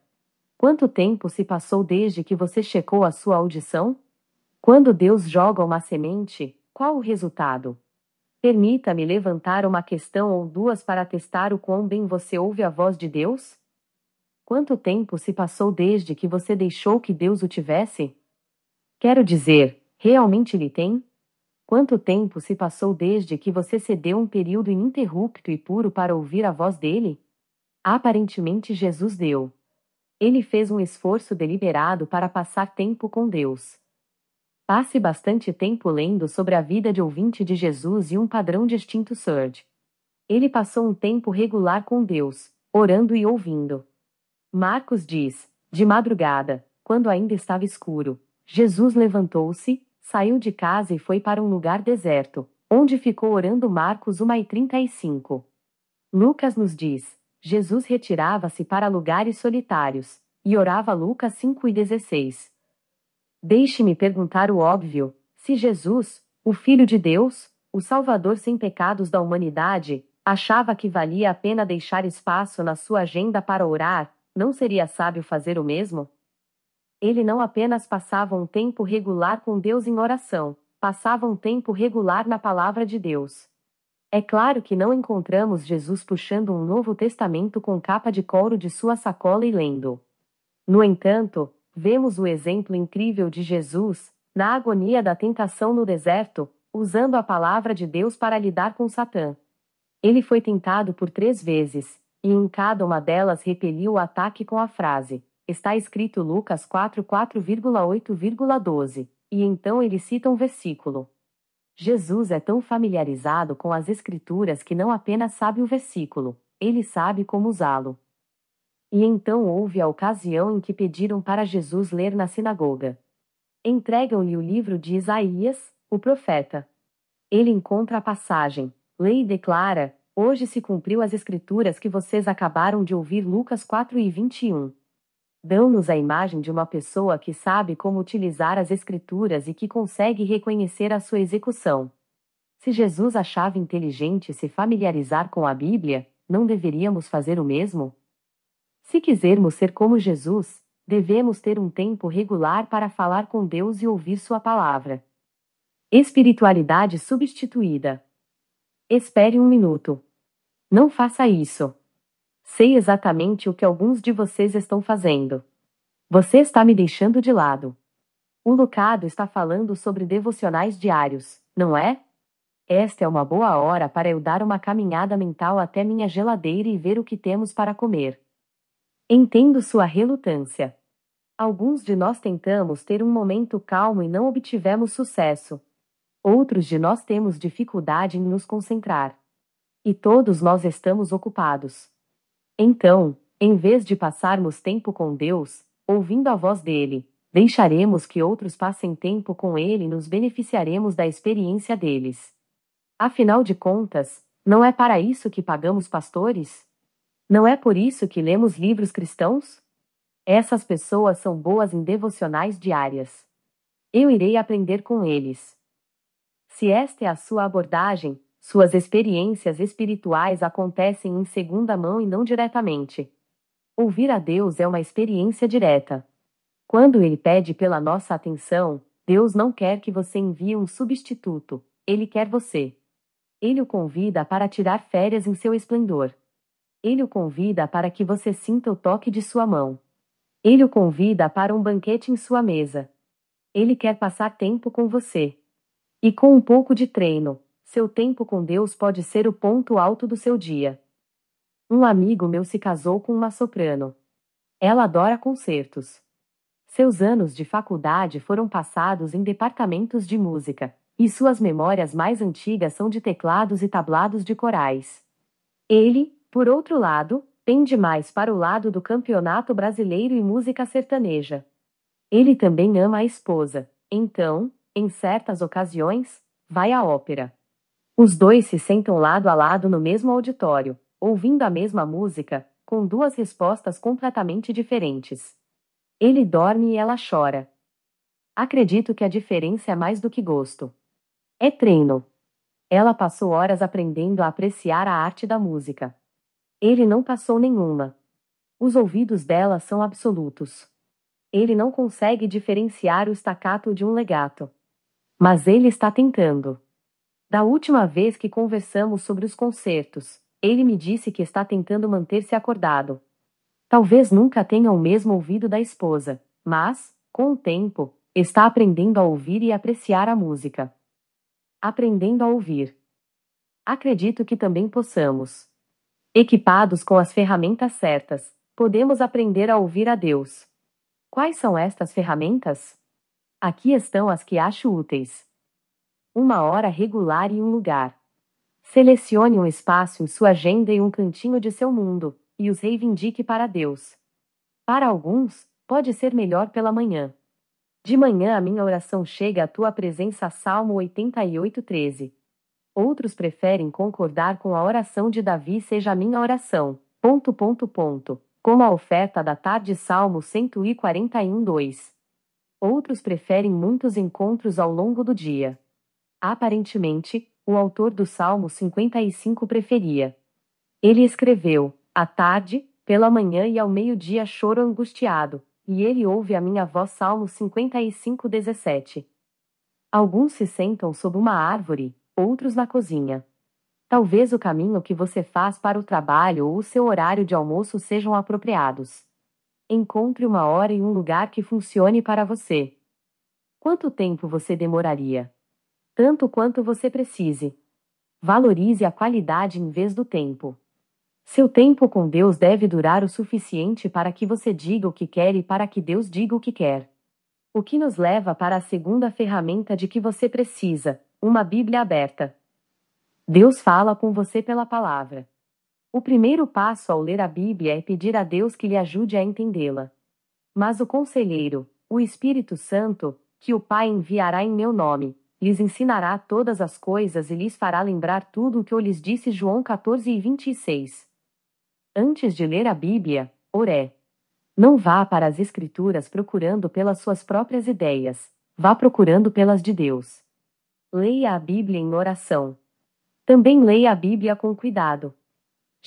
Quanto tempo se passou desde que você checou a sua audição? Quando Deus joga uma semente, qual o resultado? Permita-me levantar uma questão ou duas para testar o quão bem você ouve a voz de Deus? Quanto tempo se passou desde que você deixou que Deus o tivesse? Quero dizer, realmente ele tem? Quanto tempo se passou desde que você cedeu um período ininterrupto e puro para ouvir a voz dele? Aparentemente, Jesus deu. Ele fez um esforço deliberado para passar tempo com Deus. Passe bastante tempo lendo sobre a vida de ouvinte de Jesus e um padrão distinto Surge. Ele passou um tempo regular com Deus, orando e ouvindo. Marcos diz: De madrugada, quando ainda estava escuro, Jesus levantou-se, saiu de casa e foi para um lugar deserto, onde ficou orando Marcos 1 e 35. Lucas nos diz: Jesus retirava-se para lugares solitários, e orava Lucas 5 e 16. Deixe-me perguntar o óbvio: se Jesus, o Filho de Deus, o Salvador sem pecados da humanidade, achava que valia a pena deixar espaço na sua agenda para orar, não seria sábio fazer o mesmo? Ele não apenas passava um tempo regular com Deus em oração, passava um tempo regular na palavra de Deus. É claro que não encontramos Jesus puxando um Novo Testamento com capa de couro de sua sacola e lendo. No entanto, vemos o exemplo incrível de Jesus, na agonia da tentação no deserto, usando a palavra de Deus para lidar com Satã. Ele foi tentado por três vezes, e em cada uma delas repeliu o ataque com a frase: Está escrito Lucas 44,8,12. E então ele cita um versículo. Jesus é tão familiarizado com as Escrituras que não apenas sabe o versículo, ele sabe como usá-lo. E então houve a ocasião em que pediram para Jesus ler na sinagoga. Entregam-lhe o livro de Isaías, o profeta. Ele encontra a passagem, lê e declara: Hoje se cumpriu as escrituras que vocês acabaram de ouvir Lucas 4 e 21. Dão-nos a imagem de uma pessoa que sabe como utilizar as escrituras e que consegue reconhecer a sua execução. Se Jesus achava inteligente se familiarizar com a Bíblia, não deveríamos fazer o mesmo? Se quisermos ser como Jesus, devemos ter um tempo regular para falar com Deus e ouvir Sua palavra. Espiritualidade substituída. Espere um minuto. Não faça isso. Sei exatamente o que alguns de vocês estão fazendo. Você está me deixando de lado. O Lucado está falando sobre devocionais diários, não é? Esta é uma boa hora para eu dar uma caminhada mental até minha geladeira e ver o que temos para comer. Entendo sua relutância. Alguns de nós tentamos ter um momento calmo e não obtivemos sucesso, outros de nós temos dificuldade em nos concentrar. E todos nós estamos ocupados. Então, em vez de passarmos tempo com Deus, ouvindo a voz dele, deixaremos que outros passem tempo com ele e nos beneficiaremos da experiência deles. Afinal de contas, não é para isso que pagamos pastores? Não é por isso que lemos livros cristãos? Essas pessoas são boas em devocionais diárias. Eu irei aprender com eles. Se esta é a sua abordagem, suas experiências espirituais acontecem em segunda mão e não diretamente. Ouvir a Deus é uma experiência direta. Quando Ele pede pela nossa atenção, Deus não quer que você envie um substituto, Ele quer você. Ele o convida para tirar férias em seu esplendor. Ele o convida para que você sinta o toque de sua mão. Ele o convida para um banquete em sua mesa. Ele quer passar tempo com você. E com um pouco de treino, seu tempo com Deus pode ser o ponto alto do seu dia. Um amigo meu se casou com uma soprano. Ela adora concertos. Seus anos de faculdade foram passados em departamentos de música, e suas memórias mais antigas são de teclados e tablados de corais. Ele, por outro lado, pende mais para o lado do campeonato brasileiro e música sertaneja. Ele também ama a esposa, então, em certas ocasiões, vai à ópera. Os dois se sentam lado a lado no mesmo auditório, ouvindo a mesma música, com duas respostas completamente diferentes. Ele dorme e ela chora. Acredito que a diferença é mais do que gosto. É treino. Ela passou horas aprendendo a apreciar a arte da música. Ele não passou nenhuma. Os ouvidos dela são absolutos. Ele não consegue diferenciar o staccato de um legato. Mas ele está tentando. Da última vez que conversamos sobre os concertos, ele me disse que está tentando manter-se acordado. Talvez nunca tenha o mesmo ouvido da esposa, mas, com o tempo, está aprendendo a ouvir e apreciar a música. Aprendendo a ouvir. Acredito que também possamos. Equipados com as ferramentas certas, podemos aprender a ouvir a Deus. Quais são estas ferramentas? Aqui estão as que acho úteis. Uma hora regular e um lugar. Selecione um espaço em sua agenda e um cantinho de seu mundo, e os reivindique para Deus. Para alguns, pode ser melhor pela manhã. De manhã a minha oração chega à tua presença. Salmo 88, 13. Outros preferem concordar com a oração de Davi, seja a minha oração. Ponto, ponto, ponto. Como a oferta da tarde, Salmo 141, 2 outros preferem muitos encontros ao longo do dia. Aparentemente, o autor do Salmo 55 preferia. Ele escreveu: À tarde, pela manhã e ao meio-dia choro angustiado, e ele ouve a minha voz. Salmo 55, 17. Alguns se sentam sob uma árvore, outros na cozinha. Talvez o caminho que você faz para o trabalho ou o seu horário de almoço sejam apropriados. Encontre uma hora e um lugar que funcione para você. Quanto tempo você demoraria? Tanto quanto você precise. Valorize a qualidade em vez do tempo. Seu tempo com Deus deve durar o suficiente para que você diga o que quer e para que Deus diga o que quer. O que nos leva para a segunda ferramenta de que você precisa: uma Bíblia aberta. Deus fala com você pela palavra. O primeiro passo ao ler a Bíblia é pedir a Deus que lhe ajude a entendê-la. Mas o Conselheiro, o Espírito Santo, que o Pai enviará em meu nome, lhes ensinará todas as coisas e lhes fará lembrar tudo o que eu lhes disse. João 14 e 26. Antes de ler a Bíblia, oré. Não vá para as Escrituras procurando pelas suas próprias ideias, vá procurando pelas de Deus. Leia a Bíblia em oração. Também leia a Bíblia com cuidado,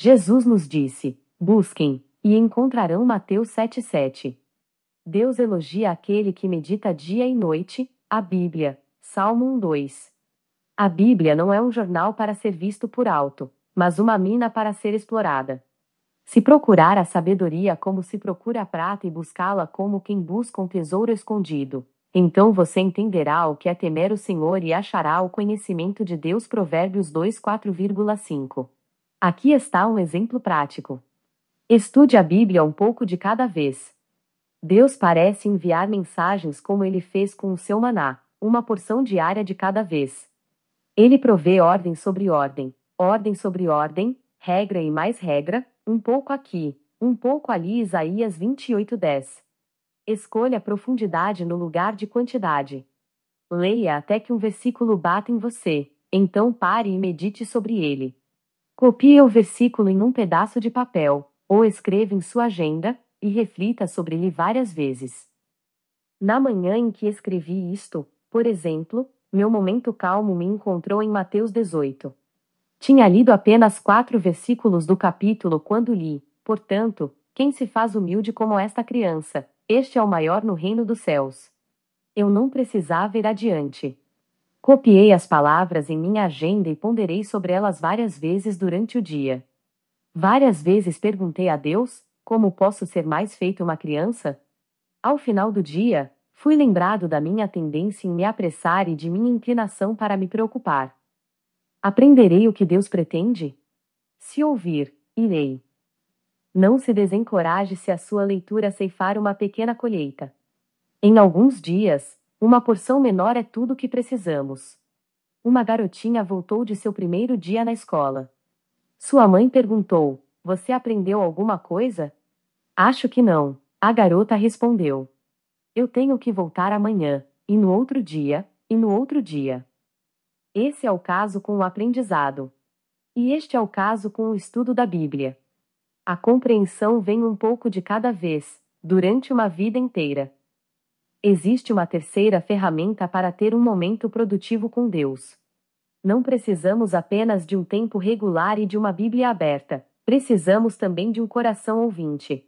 Jesus nos disse: busquem, e encontrarão Mateus 7,7. Deus elogia aquele que medita dia e noite, a Bíblia, Salmo 1, 2. A Bíblia não é um jornal para ser visto por alto, mas uma mina para ser explorada. Se procurar a sabedoria como se procura a prata e buscá-la como quem busca um tesouro escondido, então você entenderá o que é temer o Senhor e achará o conhecimento de Deus. Provérbios 2:4,5. Aqui está um exemplo prático. Estude a Bíblia um pouco de cada vez. Deus parece enviar mensagens como ele fez com o seu maná, uma porção diária de cada vez. Ele provê ordem sobre ordem, ordem sobre ordem, regra e mais regra, um pouco aqui, um pouco ali Isaías 28:10. Escolha profundidade no lugar de quantidade. Leia até que um versículo bata em você, então pare e medite sobre ele. Copie o versículo em um pedaço de papel, ou escreva em sua agenda, e reflita sobre ele várias vezes. Na manhã em que escrevi isto, por exemplo, meu momento calmo me encontrou em Mateus 18. Tinha lido apenas quatro versículos do capítulo quando li, portanto, quem se faz humilde como esta criança, este é o maior no reino dos céus. Eu não precisava ir adiante. Copiei as palavras em minha agenda e ponderei sobre elas várias vezes durante o dia. Várias vezes perguntei a Deus: como posso ser mais feito uma criança? Ao final do dia, fui lembrado da minha tendência em me apressar e de minha inclinação para me preocupar. Aprenderei o que Deus pretende? Se ouvir, irei. Não se desencoraje se a sua leitura ceifar uma pequena colheita. Em alguns dias, uma porção menor é tudo o que precisamos. Uma garotinha voltou de seu primeiro dia na escola. Sua mãe perguntou: Você aprendeu alguma coisa? Acho que não. A garota respondeu: Eu tenho que voltar amanhã, e no outro dia, e no outro dia. Esse é o caso com o aprendizado. E este é o caso com o estudo da Bíblia. A compreensão vem um pouco de cada vez, durante uma vida inteira. Existe uma terceira ferramenta para ter um momento produtivo com Deus. Não precisamos apenas de um tempo regular e de uma Bíblia aberta, precisamos também de um coração ouvinte.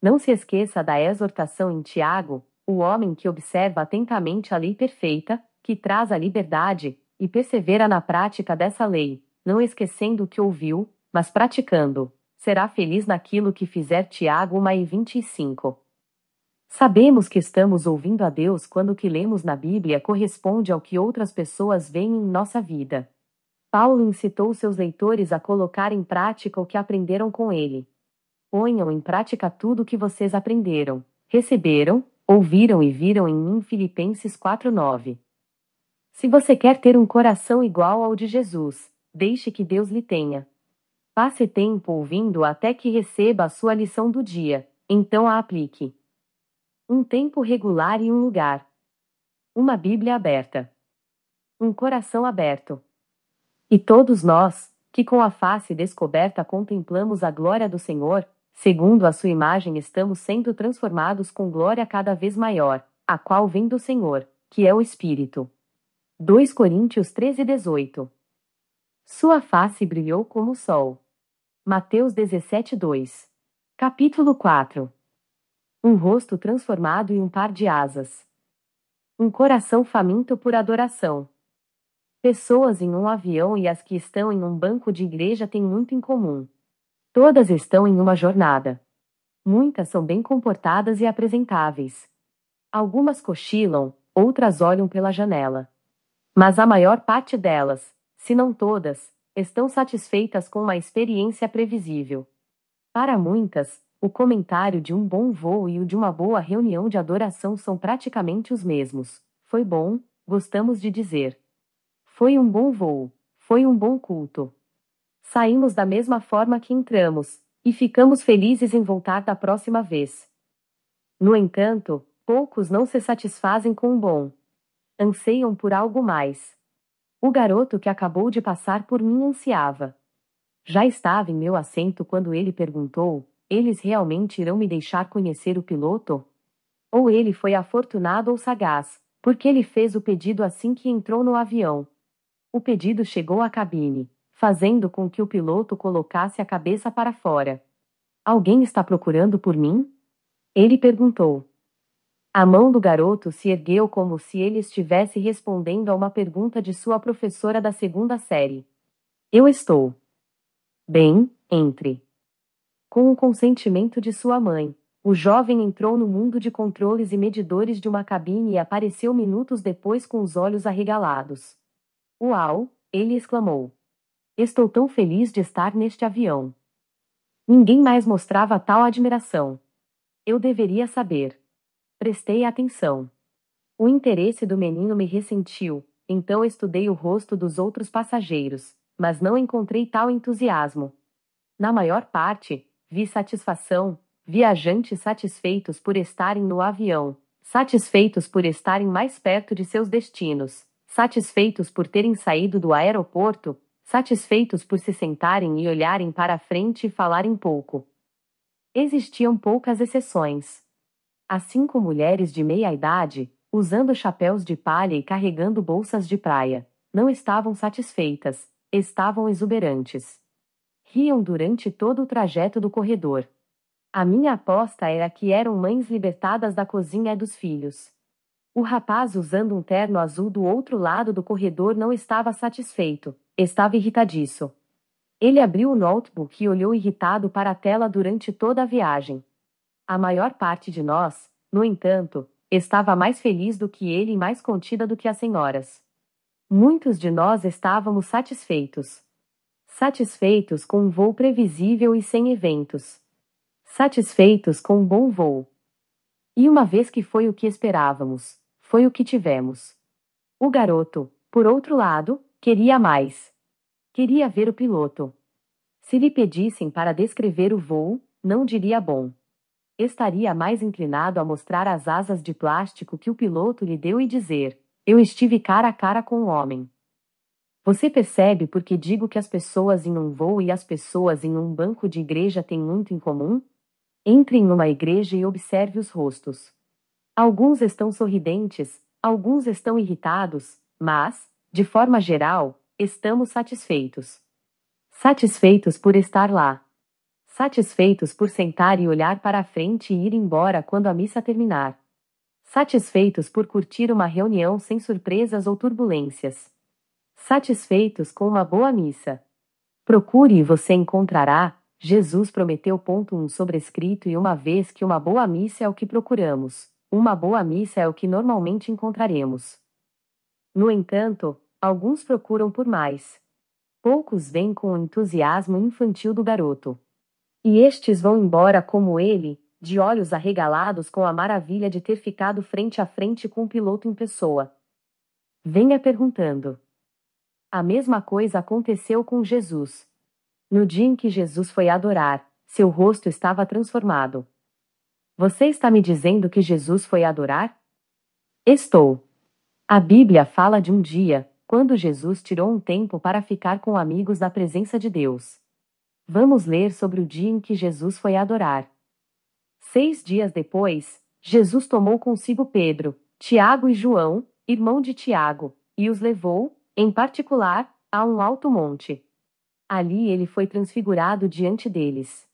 Não se esqueça da exortação em Tiago: o homem que observa atentamente a lei perfeita, que traz a liberdade, e persevera na prática dessa lei, não esquecendo o que ouviu, mas praticando, será feliz naquilo que fizer. Tiago 1 e 25. Sabemos que estamos ouvindo a Deus quando o que lemos na Bíblia corresponde ao que outras pessoas veem em nossa vida. Paulo incitou seus leitores a colocar em prática o que aprenderam com ele. Ponham em prática tudo o que vocês aprenderam, receberam, ouviram e viram em mim Filipenses 4:9. Se você quer ter um coração igual ao de Jesus, deixe que Deus lhe tenha. Passe tempo ouvindo até que receba a sua lição do dia, então a aplique um tempo regular e um lugar. Uma Bíblia aberta. Um coração aberto. E todos nós, que com a face descoberta contemplamos a glória do Senhor, segundo a sua imagem estamos sendo transformados com glória cada vez maior, a qual vem do Senhor, que é o Espírito. 2 Coríntios 13, 18. Sua face brilhou como o sol. Mateus 17, 2. Capítulo 4 um rosto transformado e um par de asas. Um coração faminto por adoração. Pessoas em um avião e as que estão em um banco de igreja têm muito em comum. Todas estão em uma jornada. Muitas são bem comportadas e apresentáveis. Algumas cochilam, outras olham pela janela. Mas a maior parte delas, se não todas, estão satisfeitas com uma experiência previsível. Para muitas, o comentário de um bom voo e o de uma boa reunião de adoração são praticamente os mesmos. Foi bom, gostamos de dizer. Foi um bom voo, foi um bom culto. Saímos da mesma forma que entramos, e ficamos felizes em voltar da próxima vez. No entanto, poucos não se satisfazem com o bom. Anseiam por algo mais. O garoto que acabou de passar por mim ansiava. Já estava em meu assento quando ele perguntou: eles realmente irão me deixar conhecer o piloto? Ou ele foi afortunado ou sagaz, porque ele fez o pedido assim que entrou no avião. O pedido chegou à cabine, fazendo com que o piloto colocasse a cabeça para fora. Alguém está procurando por mim? Ele perguntou. A mão do garoto se ergueu como se ele estivesse respondendo a uma pergunta de sua professora da segunda série. Eu estou. Bem, entre. Com o consentimento de sua mãe, o jovem entrou no mundo de controles e medidores de uma cabine e apareceu minutos depois com os olhos arregalados. Uau! ele exclamou. Estou tão feliz de estar neste avião. Ninguém mais mostrava tal admiração. Eu deveria saber. Prestei atenção. O interesse do menino me ressentiu, então estudei o rosto dos outros passageiros, mas não encontrei tal entusiasmo. Na maior parte, vi satisfação, viajantes satisfeitos por estarem no avião, satisfeitos por estarem mais perto de seus destinos, satisfeitos por terem saído do aeroporto, satisfeitos por se sentarem e olharem para a frente e falarem pouco. Existiam poucas exceções. As cinco mulheres de meia idade, usando chapéus de palha e carregando bolsas de praia, não estavam satisfeitas, estavam exuberantes riam durante todo o trajeto do corredor. A minha aposta era que eram mães libertadas da cozinha e dos filhos. O rapaz usando um terno azul do outro lado do corredor não estava satisfeito, estava irritadiço. Ele abriu o notebook e olhou irritado para a tela durante toda a viagem. A maior parte de nós, no entanto, estava mais feliz do que ele e mais contida do que as senhoras. Muitos de nós estávamos satisfeitos. Satisfeitos com um voo previsível e sem eventos. Satisfeitos com um bom voo. E uma vez que foi o que esperávamos, foi o que tivemos. O garoto, por outro lado, queria mais. Queria ver o piloto. Se lhe pedissem para descrever o voo, não diria bom. Estaria mais inclinado a mostrar as asas de plástico que o piloto lhe deu e dizer: Eu estive cara a cara com o homem. Você percebe porque digo que as pessoas em um voo e as pessoas em um banco de igreja têm muito em comum? Entre em uma igreja e observe os rostos. Alguns estão sorridentes, alguns estão irritados, mas, de forma geral, estamos satisfeitos. Satisfeitos por estar lá. Satisfeitos por sentar e olhar para a frente e ir embora quando a missa terminar. Satisfeitos por curtir uma reunião sem surpresas ou turbulências satisfeitos com uma boa missa. Procure e você encontrará, Jesus prometeu. Ponto um sobrescrito e uma vez que uma boa missa é o que procuramos, uma boa missa é o que normalmente encontraremos. No entanto, alguns procuram por mais. Poucos vêm com o entusiasmo infantil do garoto. E estes vão embora como ele, de olhos arregalados com a maravilha de ter ficado frente a frente com o piloto em pessoa. Venha perguntando. A mesma coisa aconteceu com Jesus. No dia em que Jesus foi adorar, seu rosto estava transformado. Você está me dizendo que Jesus foi adorar? Estou. A Bíblia fala de um dia, quando Jesus tirou um tempo para ficar com amigos da presença de Deus. Vamos ler sobre o dia em que Jesus foi adorar. Seis dias depois, Jesus tomou consigo Pedro, Tiago e João, irmão de Tiago, e os levou, em particular, a um alto monte. Ali ele foi transfigurado diante deles.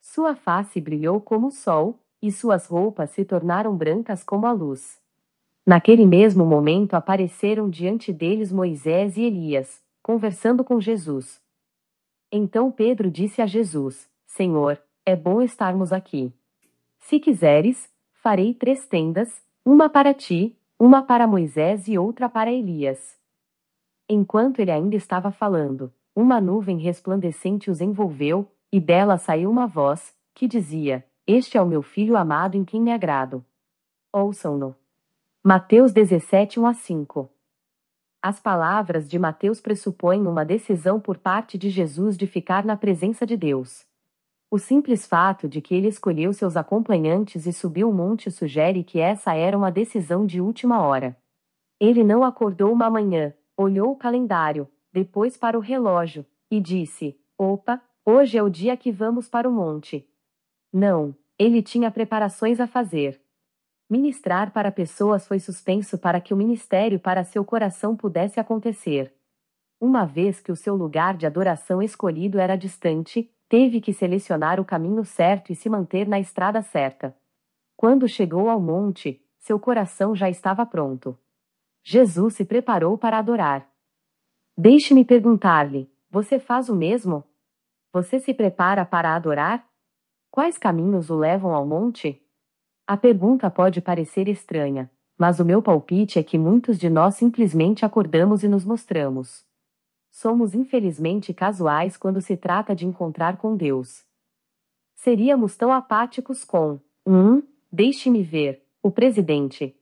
Sua face brilhou como o sol, e suas roupas se tornaram brancas como a luz. Naquele mesmo momento apareceram diante deles Moisés e Elias, conversando com Jesus. Então Pedro disse a Jesus: Senhor, é bom estarmos aqui. Se quiseres, farei três tendas, uma para ti, uma para Moisés e outra para Elias. Enquanto ele ainda estava falando, uma nuvem resplandecente os envolveu, e dela saiu uma voz, que dizia: Este é o meu filho amado em quem me agrado. Ouçam-no. Mateus 17, 1 a 5. As palavras de Mateus pressupõem uma decisão por parte de Jesus de ficar na presença de Deus. O simples fato de que ele escolheu seus acompanhantes e subiu o monte sugere que essa era uma decisão de última hora. Ele não acordou uma manhã, olhou o calendário, depois para o relógio, e disse: Opa, hoje é o dia que vamos para o monte. Não, ele tinha preparações a fazer. Ministrar para pessoas foi suspenso para que o ministério para seu coração pudesse acontecer. Uma vez que o seu lugar de adoração escolhido era distante, teve que selecionar o caminho certo e se manter na estrada certa. Quando chegou ao monte, seu coração já estava pronto. Jesus se preparou para adorar. Deixe-me perguntar-lhe: você faz o mesmo? Você se prepara para adorar? Quais caminhos o levam ao monte? A pergunta pode parecer estranha, mas o meu palpite é que muitos de nós simplesmente acordamos e nos mostramos. Somos infelizmente casuais quando se trata de encontrar com Deus. Seríamos tão apáticos com, hum, deixe-me ver, o presidente,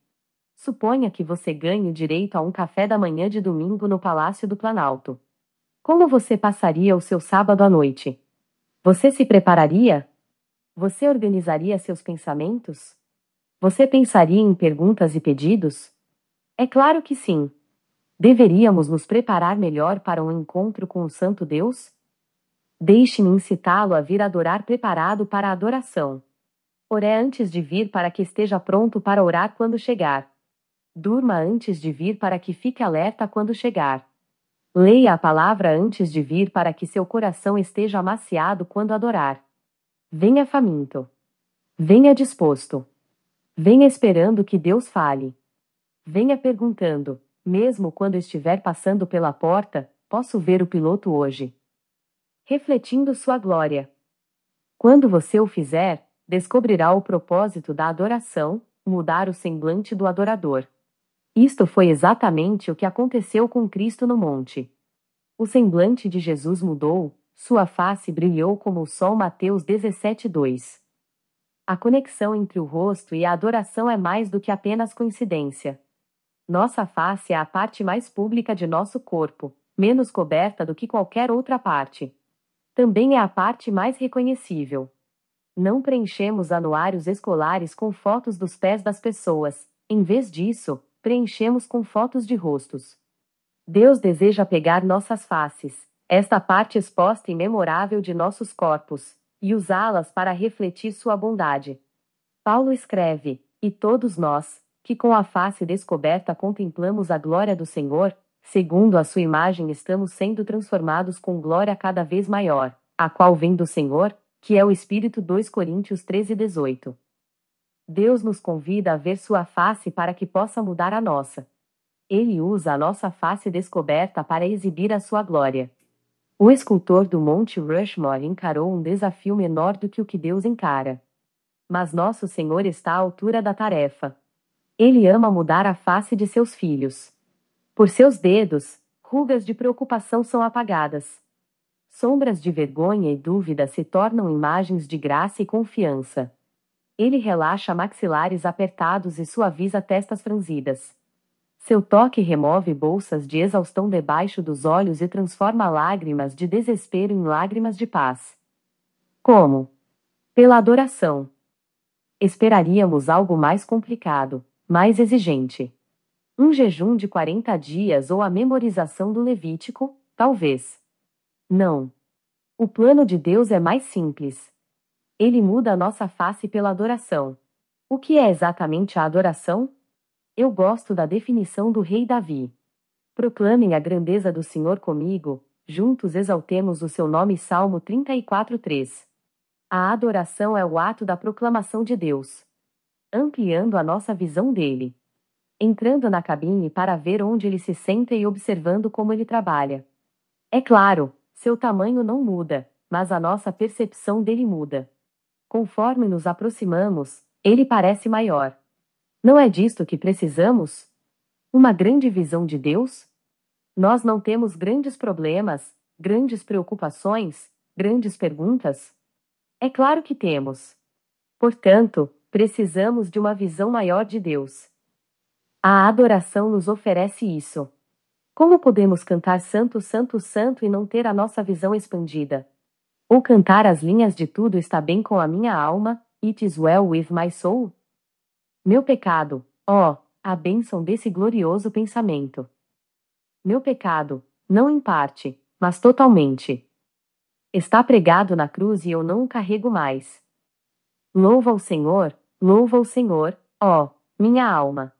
Suponha que você ganhe o direito a um café da manhã de domingo no Palácio do Planalto. Como você passaria o seu sábado à noite? Você se prepararia? Você organizaria seus pensamentos? Você pensaria em perguntas e pedidos? É claro que sim. Deveríamos nos preparar melhor para um encontro com o Santo Deus? Deixe-me incitá-lo a vir adorar preparado para a adoração. Oré antes de vir para que esteja pronto para orar quando chegar durma antes de vir para que fique alerta quando chegar. Leia a palavra antes de vir para que seu coração esteja amaciado quando adorar. Venha faminto. Venha disposto. Venha esperando que Deus fale. Venha perguntando, mesmo quando estiver passando pela porta, posso ver o piloto hoje? Refletindo sua glória. Quando você o fizer, descobrirá o propósito da adoração, mudar o semblante do adorador. Isto foi exatamente o que aconteceu com Cristo no monte. O semblante de Jesus mudou, sua face brilhou como o sol Mateus 2. A conexão entre o rosto e a adoração é mais do que apenas coincidência. Nossa face é a parte mais pública de nosso corpo, menos coberta do que qualquer outra parte. Também é a parte mais reconhecível. Não preenchemos anuários escolares com fotos dos pés das pessoas, em vez disso, preenchemos com fotos de rostos. Deus deseja pegar nossas faces, esta parte exposta e memorável de nossos corpos, e usá-las para refletir sua bondade. Paulo escreve: E todos nós, que com a face descoberta contemplamos a glória do Senhor, segundo a sua imagem estamos sendo transformados com glória cada vez maior, a qual vem do Senhor, que é o Espírito 2 Coríntios 13, 18. Deus nos convida a ver sua face para que possa mudar a nossa. Ele usa a nossa face descoberta para exibir a sua glória. O escultor do Monte Rushmore encarou um desafio menor do que o que Deus encara. Mas nosso Senhor está à altura da tarefa. Ele ama mudar a face de seus filhos. Por seus dedos, rugas de preocupação são apagadas. Sombras de vergonha e dúvida se tornam imagens de graça e confiança. Ele relaxa maxilares apertados e suaviza testas franzidas. Seu toque remove bolsas de exaustão debaixo dos olhos e transforma lágrimas de desespero em lágrimas de paz. Como? Pela adoração. Esperaríamos algo mais complicado, mais exigente. Um jejum de 40 dias ou a memorização do Levítico, talvez. Não. O plano de Deus é mais simples. Ele muda a nossa face pela adoração. O que é exatamente a adoração? Eu gosto da definição do rei Davi. Proclamem a grandeza do Senhor comigo, juntos exaltemos o seu nome. Salmo 34:3. A adoração é o ato da proclamação de Deus, ampliando a nossa visão dele. Entrando na cabine para ver onde ele se senta e observando como ele trabalha. É claro, seu tamanho não muda, mas a nossa percepção dele muda conforme nos aproximamos, ele parece maior. Não é disto que precisamos? Uma grande visão de Deus? Nós não temos grandes problemas, grandes preocupações, grandes perguntas? É claro que temos. Portanto, precisamos de uma visão maior de Deus. A adoração nos oferece isso. Como podemos cantar Santo, Santo, Santo e não ter a nossa visão expandida? Ou cantar as linhas de tudo está bem com a minha alma, it is well with my soul? Meu pecado, ó, oh, a bênção desse glorioso pensamento. Meu pecado, não em parte, mas totalmente. Está pregado na cruz e eu não o carrego mais. Louva o Senhor, louva o Senhor, ó, oh, minha alma.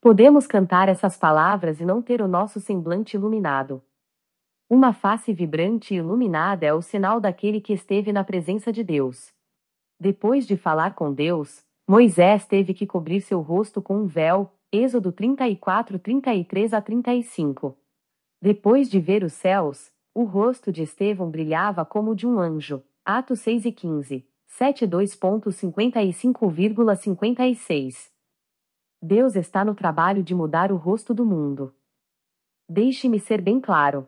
Podemos cantar essas palavras e não ter o nosso semblante iluminado. Uma face vibrante e iluminada é o sinal daquele que esteve na presença de Deus. Depois de falar com Deus, Moisés teve que cobrir seu rosto com um véu. Êxodo 34, 33 a 35. Depois de ver os céus, o rosto de Estevão brilhava como o de um anjo. Atos 6 e 15, 72.55,56. Deus está no trabalho de mudar o rosto do mundo. Deixe-me ser bem claro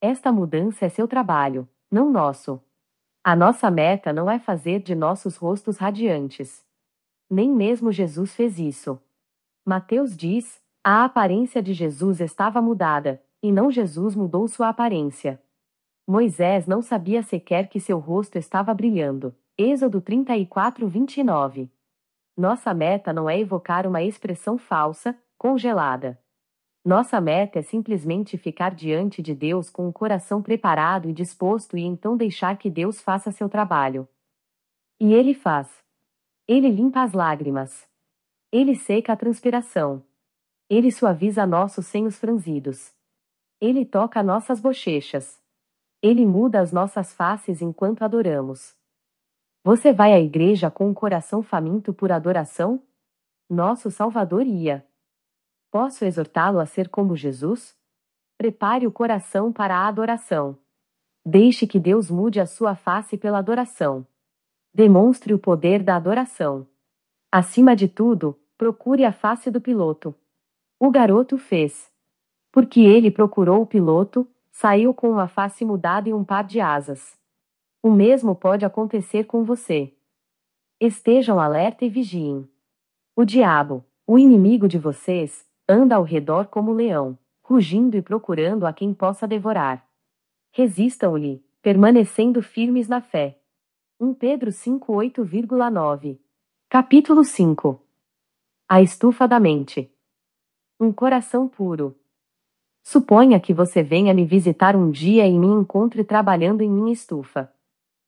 esta mudança é seu trabalho, não nosso. A nossa meta não é fazer de nossos rostos radiantes. Nem mesmo Jesus fez isso. Mateus diz: a aparência de Jesus estava mudada, e não Jesus mudou sua aparência. Moisés não sabia sequer que seu rosto estava brilhando. Êxodo 34, 29. Nossa meta não é evocar uma expressão falsa, congelada. Nossa meta é simplesmente ficar diante de Deus com o coração preparado e disposto e então deixar que Deus faça seu trabalho. E Ele faz. Ele limpa as lágrimas. Ele seca a transpiração. Ele suaviza nossos senhos franzidos. Ele toca nossas bochechas. Ele muda as nossas faces enquanto adoramos. Você vai à igreja com um coração faminto por adoração? Nosso Salvador ia. Posso exortá-lo a ser como Jesus? Prepare o coração para a adoração. Deixe que Deus mude a sua face pela adoração. Demonstre o poder da adoração. Acima de tudo, procure a face do piloto. O garoto fez. Porque ele procurou o piloto, saiu com a face mudada e um par de asas. O mesmo pode acontecer com você. Estejam alerta e vigiem. O diabo, o inimigo de vocês, Anda ao redor como leão, rugindo e procurando a quem possa devorar. Resistam-lhe, permanecendo firmes na fé. 1 Pedro 5:8,9. Capítulo 5. A estufa da mente. Um coração puro. Suponha que você venha me visitar um dia e me encontre trabalhando em minha estufa.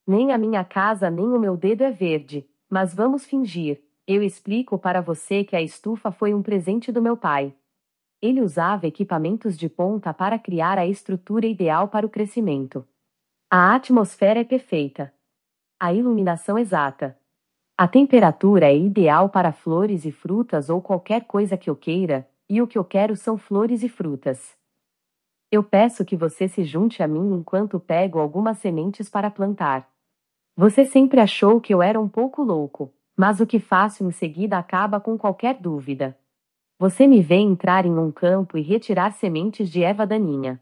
Nem a minha casa nem o meu dedo é verde, mas vamos fingir, eu explico para você que a estufa foi um presente do meu pai. Ele usava equipamentos de ponta para criar a estrutura ideal para o crescimento. A atmosfera é perfeita. A iluminação exata. A temperatura é ideal para flores e frutas ou qualquer coisa que eu queira, e o que eu quero são flores e frutas. Eu peço que você se junte a mim enquanto pego algumas sementes para plantar. Você sempre achou que eu era um pouco louco. Mas o que faço em seguida acaba com qualquer dúvida. Você me vê entrar em um campo e retirar sementes de erva daninha.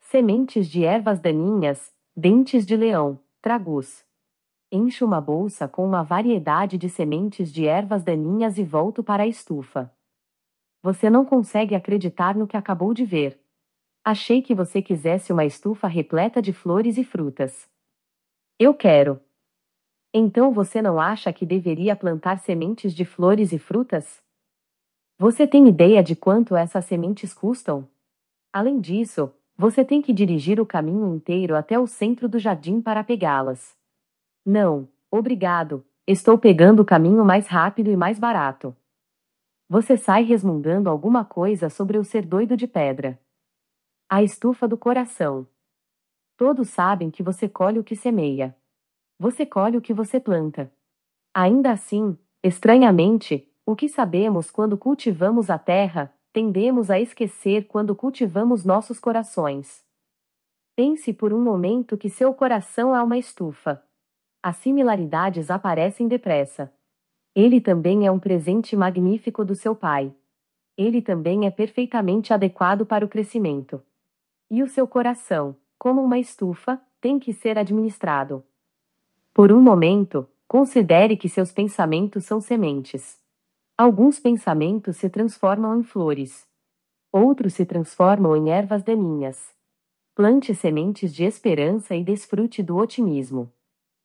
Sementes de ervas daninhas, dentes de leão, tragus. Encho uma bolsa com uma variedade de sementes de ervas daninhas e volto para a estufa. Você não consegue acreditar no que acabou de ver. Achei que você quisesse uma estufa repleta de flores e frutas. Eu quero. Então você não acha que deveria plantar sementes de flores e frutas? Você tem ideia de quanto essas sementes custam? Além disso, você tem que dirigir o caminho inteiro até o centro do jardim para pegá-las. Não, obrigado, estou pegando o caminho mais rápido e mais barato. Você sai resmungando alguma coisa sobre o ser doido de pedra. A estufa do coração. Todos sabem que você colhe o que semeia você colhe o que você planta. Ainda assim, estranhamente, o que sabemos quando cultivamos a terra, tendemos a esquecer quando cultivamos nossos corações. Pense por um momento que seu coração é uma estufa. As similaridades aparecem depressa. Ele também é um presente magnífico do seu pai. Ele também é perfeitamente adequado para o crescimento. E o seu coração, como uma estufa, tem que ser administrado. Por um momento, considere que seus pensamentos são sementes. Alguns pensamentos se transformam em flores. Outros se transformam em ervas daninhas. Plante sementes de esperança e desfrute do otimismo.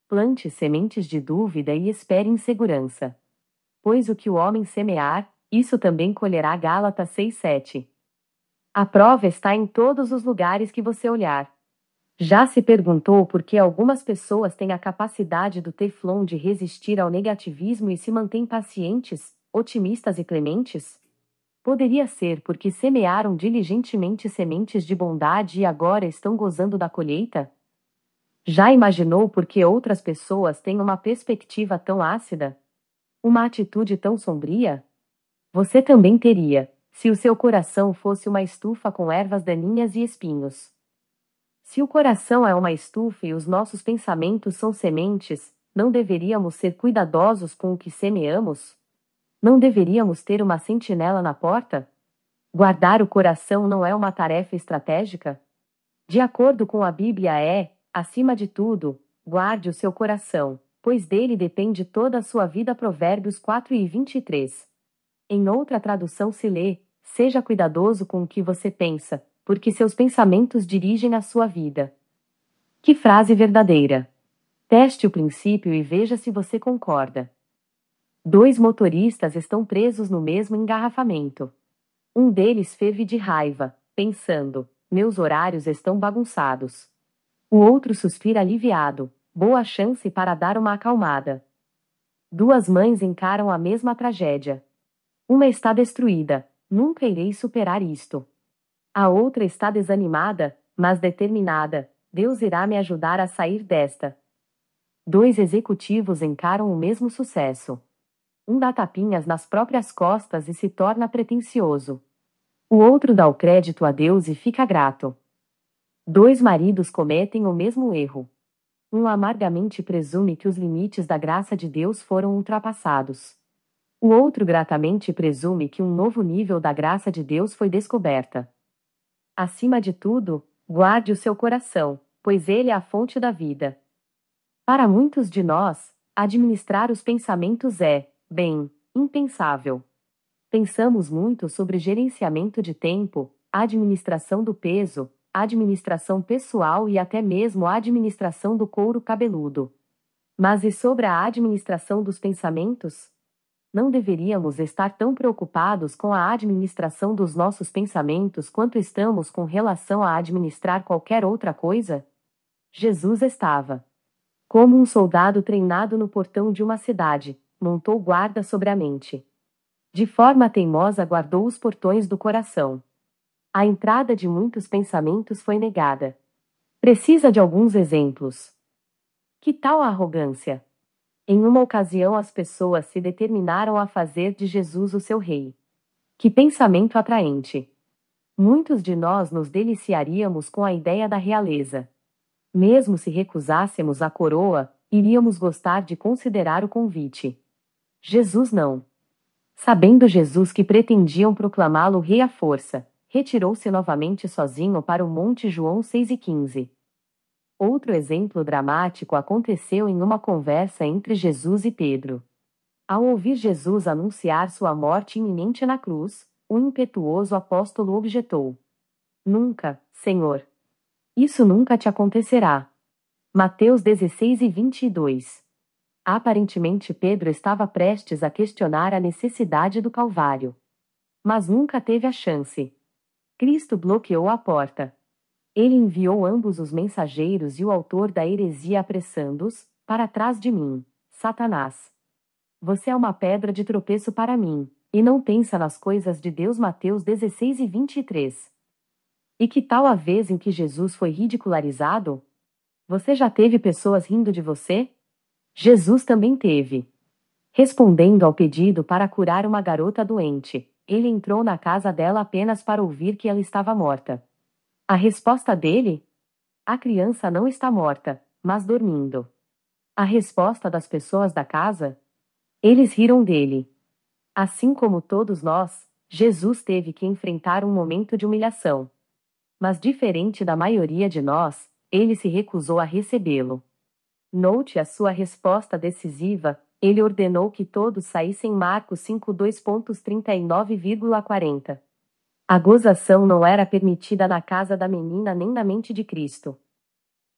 Plante sementes de dúvida e espere em segurança. Pois o que o homem semear, isso também colherá Gálatas 6:7. A prova está em todos os lugares que você olhar. Já se perguntou por que algumas pessoas têm a capacidade do Teflon de resistir ao negativismo e se mantêm pacientes, otimistas e clementes? Poderia ser porque semearam diligentemente sementes de bondade e agora estão gozando da colheita? Já imaginou por que outras pessoas têm uma perspectiva tão ácida? Uma atitude tão sombria? Você também teria, se o seu coração fosse uma estufa com ervas daninhas e espinhos. Se o coração é uma estufa e os nossos pensamentos são sementes, não deveríamos ser cuidadosos com o que semeamos? Não deveríamos ter uma sentinela na porta? Guardar o coração não é uma tarefa estratégica? De acordo com a Bíblia, é, acima de tudo, guarde o seu coração, pois dele depende toda a sua vida. Provérbios 4 e 23. Em outra tradução se lê: seja cuidadoso com o que você pensa, porque seus pensamentos dirigem a sua vida. Que frase verdadeira! Teste o princípio e veja se você concorda. Dois motoristas estão presos no mesmo engarrafamento. Um deles ferve de raiva, pensando: meus horários estão bagunçados. O outro suspira aliviado, boa chance para dar uma acalmada. Duas mães encaram a mesma tragédia. Uma está destruída, nunca irei superar isto. A outra está desanimada, mas determinada: Deus irá me ajudar a sair desta. Dois executivos encaram o mesmo sucesso. Um dá tapinhas nas próprias costas e se torna pretensioso. O outro dá o crédito a Deus e fica grato. Dois maridos cometem o mesmo erro. Um amargamente presume que os limites da graça de Deus foram ultrapassados. O outro gratamente presume que um novo nível da graça de Deus foi descoberta acima de tudo, guarde o seu coração, pois ele é a fonte da vida. Para muitos de nós, administrar os pensamentos é, bem, impensável. Pensamos muito sobre gerenciamento de tempo, administração do peso, administração pessoal e até mesmo a administração do couro cabeludo. Mas e sobre a administração dos pensamentos? não deveríamos estar tão preocupados com a administração dos nossos pensamentos quanto estamos com relação a administrar qualquer outra coisa? Jesus estava. Como um soldado treinado no portão de uma cidade, montou guarda sobre a mente. De forma teimosa guardou os portões do coração. A entrada de muitos pensamentos foi negada. Precisa de alguns exemplos. Que tal a arrogância? Em uma ocasião, as pessoas se determinaram a fazer de Jesus o seu rei. Que pensamento atraente! Muitos de nós nos deliciaríamos com a ideia da realeza. Mesmo se recusássemos a coroa, iríamos gostar de considerar o convite. Jesus não. Sabendo Jesus que pretendiam proclamá-lo rei à força, retirou-se novamente sozinho para o Monte João 6 e 15. Outro exemplo dramático aconteceu em uma conversa entre Jesus e Pedro. Ao ouvir Jesus anunciar sua morte iminente na cruz, o impetuoso apóstolo objetou: Nunca, Senhor. Isso nunca te acontecerá. Mateus 16 e 22. Aparentemente, Pedro estava prestes a questionar a necessidade do Calvário. Mas nunca teve a chance. Cristo bloqueou a porta. Ele enviou ambos os mensageiros e o autor da heresia apressando-os, para trás de mim, Satanás. Você é uma pedra de tropeço para mim, e não pensa nas coisas de Deus. Mateus 16 e 23. E que tal a vez em que Jesus foi ridicularizado? Você já teve pessoas rindo de você? Jesus também teve. Respondendo ao pedido para curar uma garota doente, ele entrou na casa dela apenas para ouvir que ela estava morta. A resposta dele? A criança não está morta, mas dormindo. A resposta das pessoas da casa? Eles riram dele. Assim como todos nós, Jesus teve que enfrentar um momento de humilhação. Mas diferente da maioria de nós, ele se recusou a recebê-lo. Note a sua resposta decisiva, ele ordenou que todos saíssem Marcos 5:2.39,40. A gozação não era permitida na casa da menina nem na mente de Cristo.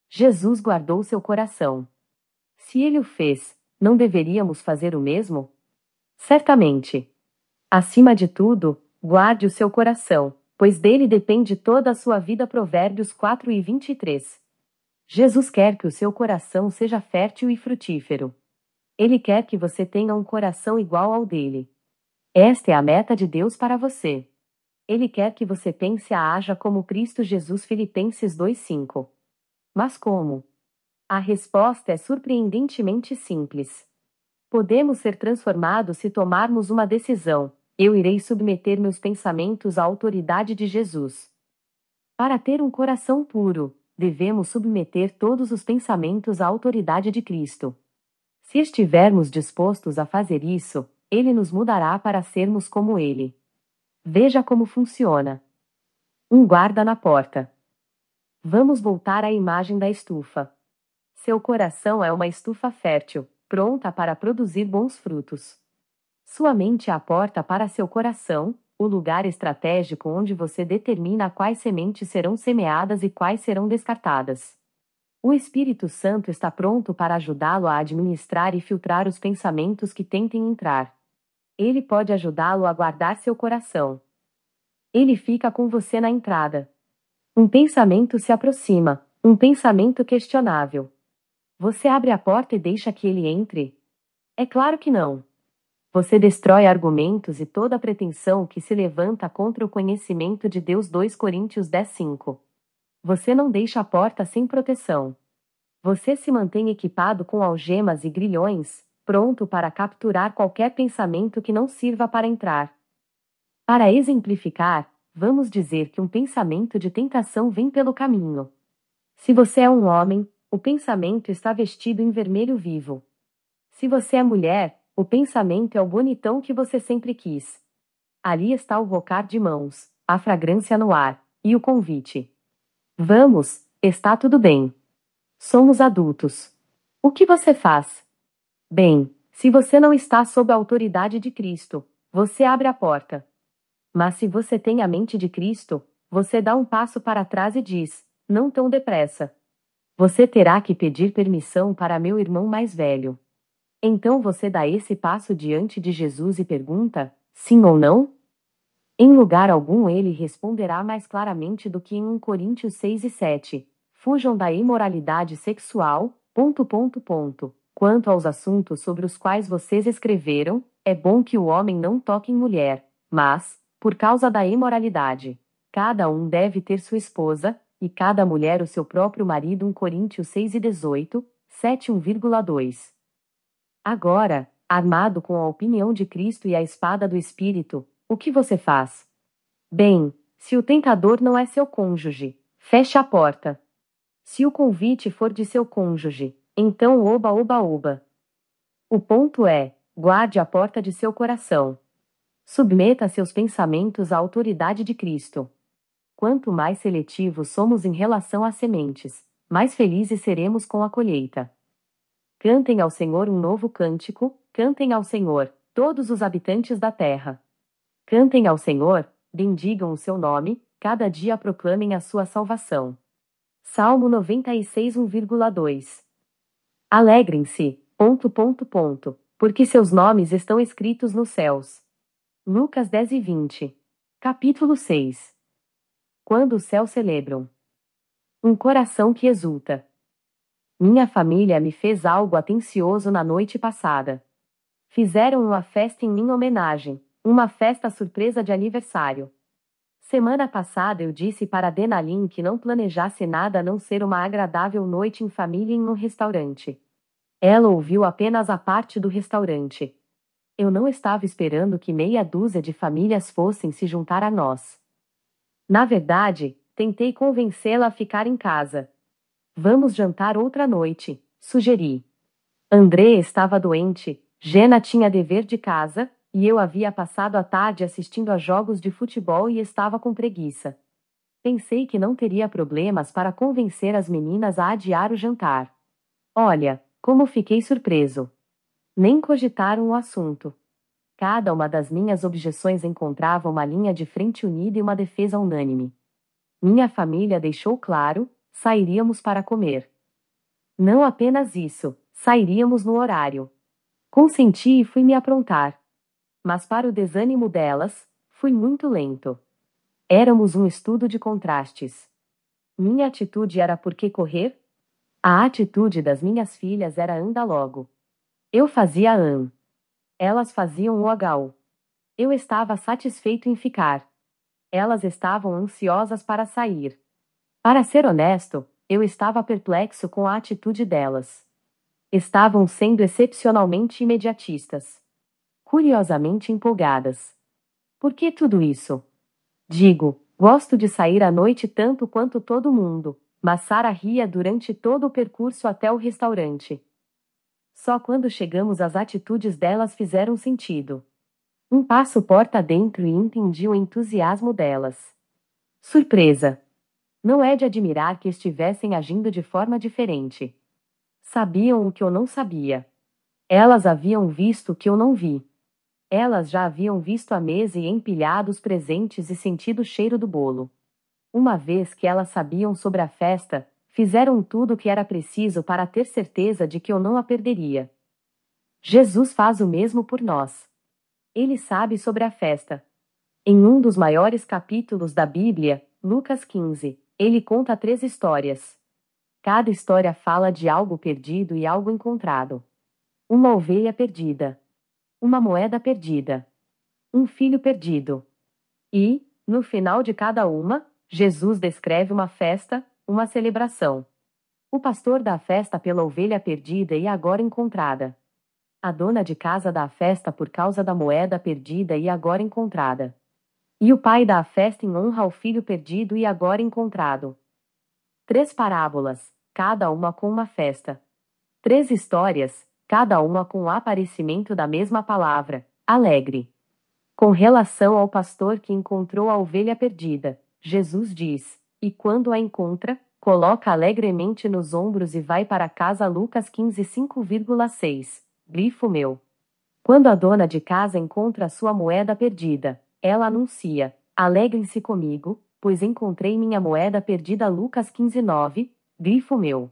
Jesus guardou seu coração. Se ele o fez, não deveríamos fazer o mesmo? Certamente. Acima de tudo, guarde o seu coração, pois dele depende toda a sua vida. Provérbios 4 e 23. Jesus quer que o seu coração seja fértil e frutífero. Ele quer que você tenha um coração igual ao dele. Esta é a meta de Deus para você. Ele quer que você pense e haja como Cristo Jesus Filipenses 2:5. Mas como? A resposta é surpreendentemente simples. Podemos ser transformados se tomarmos uma decisão. Eu irei submeter meus pensamentos à autoridade de Jesus. Para ter um coração puro, devemos submeter todos os pensamentos à autoridade de Cristo. Se estivermos dispostos a fazer isso, ele nos mudará para sermos como ele. Veja como funciona. Um guarda na porta. Vamos voltar à imagem da estufa. Seu coração é uma estufa fértil, pronta para produzir bons frutos. Sua mente é a porta para seu coração, o lugar estratégico onde você determina quais sementes serão semeadas e quais serão descartadas. O Espírito Santo está pronto para ajudá-lo a administrar e filtrar os pensamentos que tentem entrar. Ele pode ajudá-lo a guardar seu coração. Ele fica com você na entrada. Um pensamento se aproxima, um pensamento questionável. Você abre a porta e deixa que ele entre? É claro que não. Você destrói argumentos e toda pretensão que se levanta contra o conhecimento de Deus 2 Coríntios 10:5. Você não deixa a porta sem proteção. Você se mantém equipado com algemas e grilhões, pronto para capturar qualquer pensamento que não sirva para entrar. Para exemplificar, vamos dizer que um pensamento de tentação vem pelo caminho. Se você é um homem, o pensamento está vestido em vermelho vivo. Se você é mulher, o pensamento é o bonitão que você sempre quis. Ali está o rocar de mãos, a fragrância no ar, e o convite. Vamos, está tudo bem. Somos adultos. O que você faz? Bem, se você não está sob a autoridade de Cristo, você abre a porta. Mas se você tem a mente de Cristo, você dá um passo para trás e diz: não tão depressa. Você terá que pedir permissão para meu irmão mais velho. Então você dá esse passo diante de Jesus e pergunta: sim ou não? Em lugar algum ele responderá mais claramente do que em 1 Coríntios 6 e 7. Fujam da imoralidade sexual. Ponto, ponto, ponto. Quanto aos assuntos sobre os quais vocês escreveram, é bom que o homem não toque em mulher, mas, por causa da imoralidade, cada um deve ter sua esposa, e cada mulher o seu próprio marido. 1 Coríntios 6 e 18, 7 1,2. Agora, armado com a opinião de Cristo e a espada do Espírito, o que você faz? Bem, se o tentador não é seu cônjuge, feche a porta. Se o convite for de seu cônjuge, então oba oba oba. O ponto é, guarde a porta de seu coração. Submeta seus pensamentos à autoridade de Cristo. Quanto mais seletivos somos em relação às sementes, mais felizes seremos com a colheita. Cantem ao Senhor um novo cântico, cantem ao Senhor, todos os habitantes da terra. Cantem ao Senhor, bendigam o seu nome, cada dia proclamem a sua salvação. Salmo 96, 1,2 Alegrem-se, ponto, ponto, ponto, porque seus nomes estão escritos nos céus. Lucas 10 e 20. Capítulo 6. Quando os céus celebram. Um coração que exulta. Minha família me fez algo atencioso na noite passada. Fizeram uma festa em minha homenagem, uma festa surpresa de aniversário. Semana passada eu disse para Denalin que não planejasse nada a não ser uma agradável noite em família em um restaurante. Ela ouviu apenas a parte do restaurante. Eu não estava esperando que meia dúzia de famílias fossem se juntar a nós. Na verdade, tentei convencê-la a ficar em casa. Vamos jantar outra noite, sugeri. André estava doente, Jena tinha dever de casa, e eu havia passado a tarde assistindo a jogos de futebol e estava com preguiça. Pensei que não teria problemas para convencer as meninas a adiar o jantar. Olha, como fiquei surpreso! Nem cogitaram o assunto. Cada uma das minhas objeções encontrava uma linha de frente unida e uma defesa unânime. Minha família deixou claro: sairíamos para comer. Não apenas isso, sairíamos no horário. Consenti e fui me aprontar mas para o desânimo delas, fui muito lento. Éramos um estudo de contrastes. Minha atitude era por que correr? A atitude das minhas filhas era anda logo. Eu fazia an. Elas faziam o agal. Eu estava satisfeito em ficar. Elas estavam ansiosas para sair. Para ser honesto, eu estava perplexo com a atitude delas. Estavam sendo excepcionalmente imediatistas curiosamente empolgadas. Por que tudo isso? Digo, gosto de sair à noite tanto quanto todo mundo, mas Sara ria durante todo o percurso até o restaurante. Só quando chegamos as atitudes delas fizeram sentido. Um passo porta dentro e entendi o entusiasmo delas. Surpresa! Não é de admirar que estivessem agindo de forma diferente. Sabiam o que eu não sabia. Elas haviam visto o que eu não vi. Elas já haviam visto a mesa e empilhado os presentes e sentido o cheiro do bolo. Uma vez que elas sabiam sobre a festa, fizeram tudo o que era preciso para ter certeza de que eu não a perderia. Jesus faz o mesmo por nós. Ele sabe sobre a festa. Em um dos maiores capítulos da Bíblia, Lucas 15, ele conta três histórias. Cada história fala de algo perdido e algo encontrado. Uma ovelha perdida, uma moeda perdida. Um filho perdido. E, no final de cada uma, Jesus descreve uma festa, uma celebração. O pastor dá a festa pela ovelha perdida e agora encontrada. A dona de casa dá a festa por causa da moeda perdida e agora encontrada. E o pai dá a festa em honra ao filho perdido e agora encontrado. Três parábolas, cada uma com uma festa. Três histórias, cada uma com o aparecimento da mesma palavra, alegre. Com relação ao pastor que encontrou a ovelha perdida, Jesus diz: E quando a encontra, coloca alegremente nos ombros e vai para casa. Lucas 15, 5,6. Glifo meu. Quando a dona de casa encontra a sua moeda perdida, ela anuncia: Alegrem-se comigo, pois encontrei minha moeda perdida. Lucas 15, 9. Glifo meu.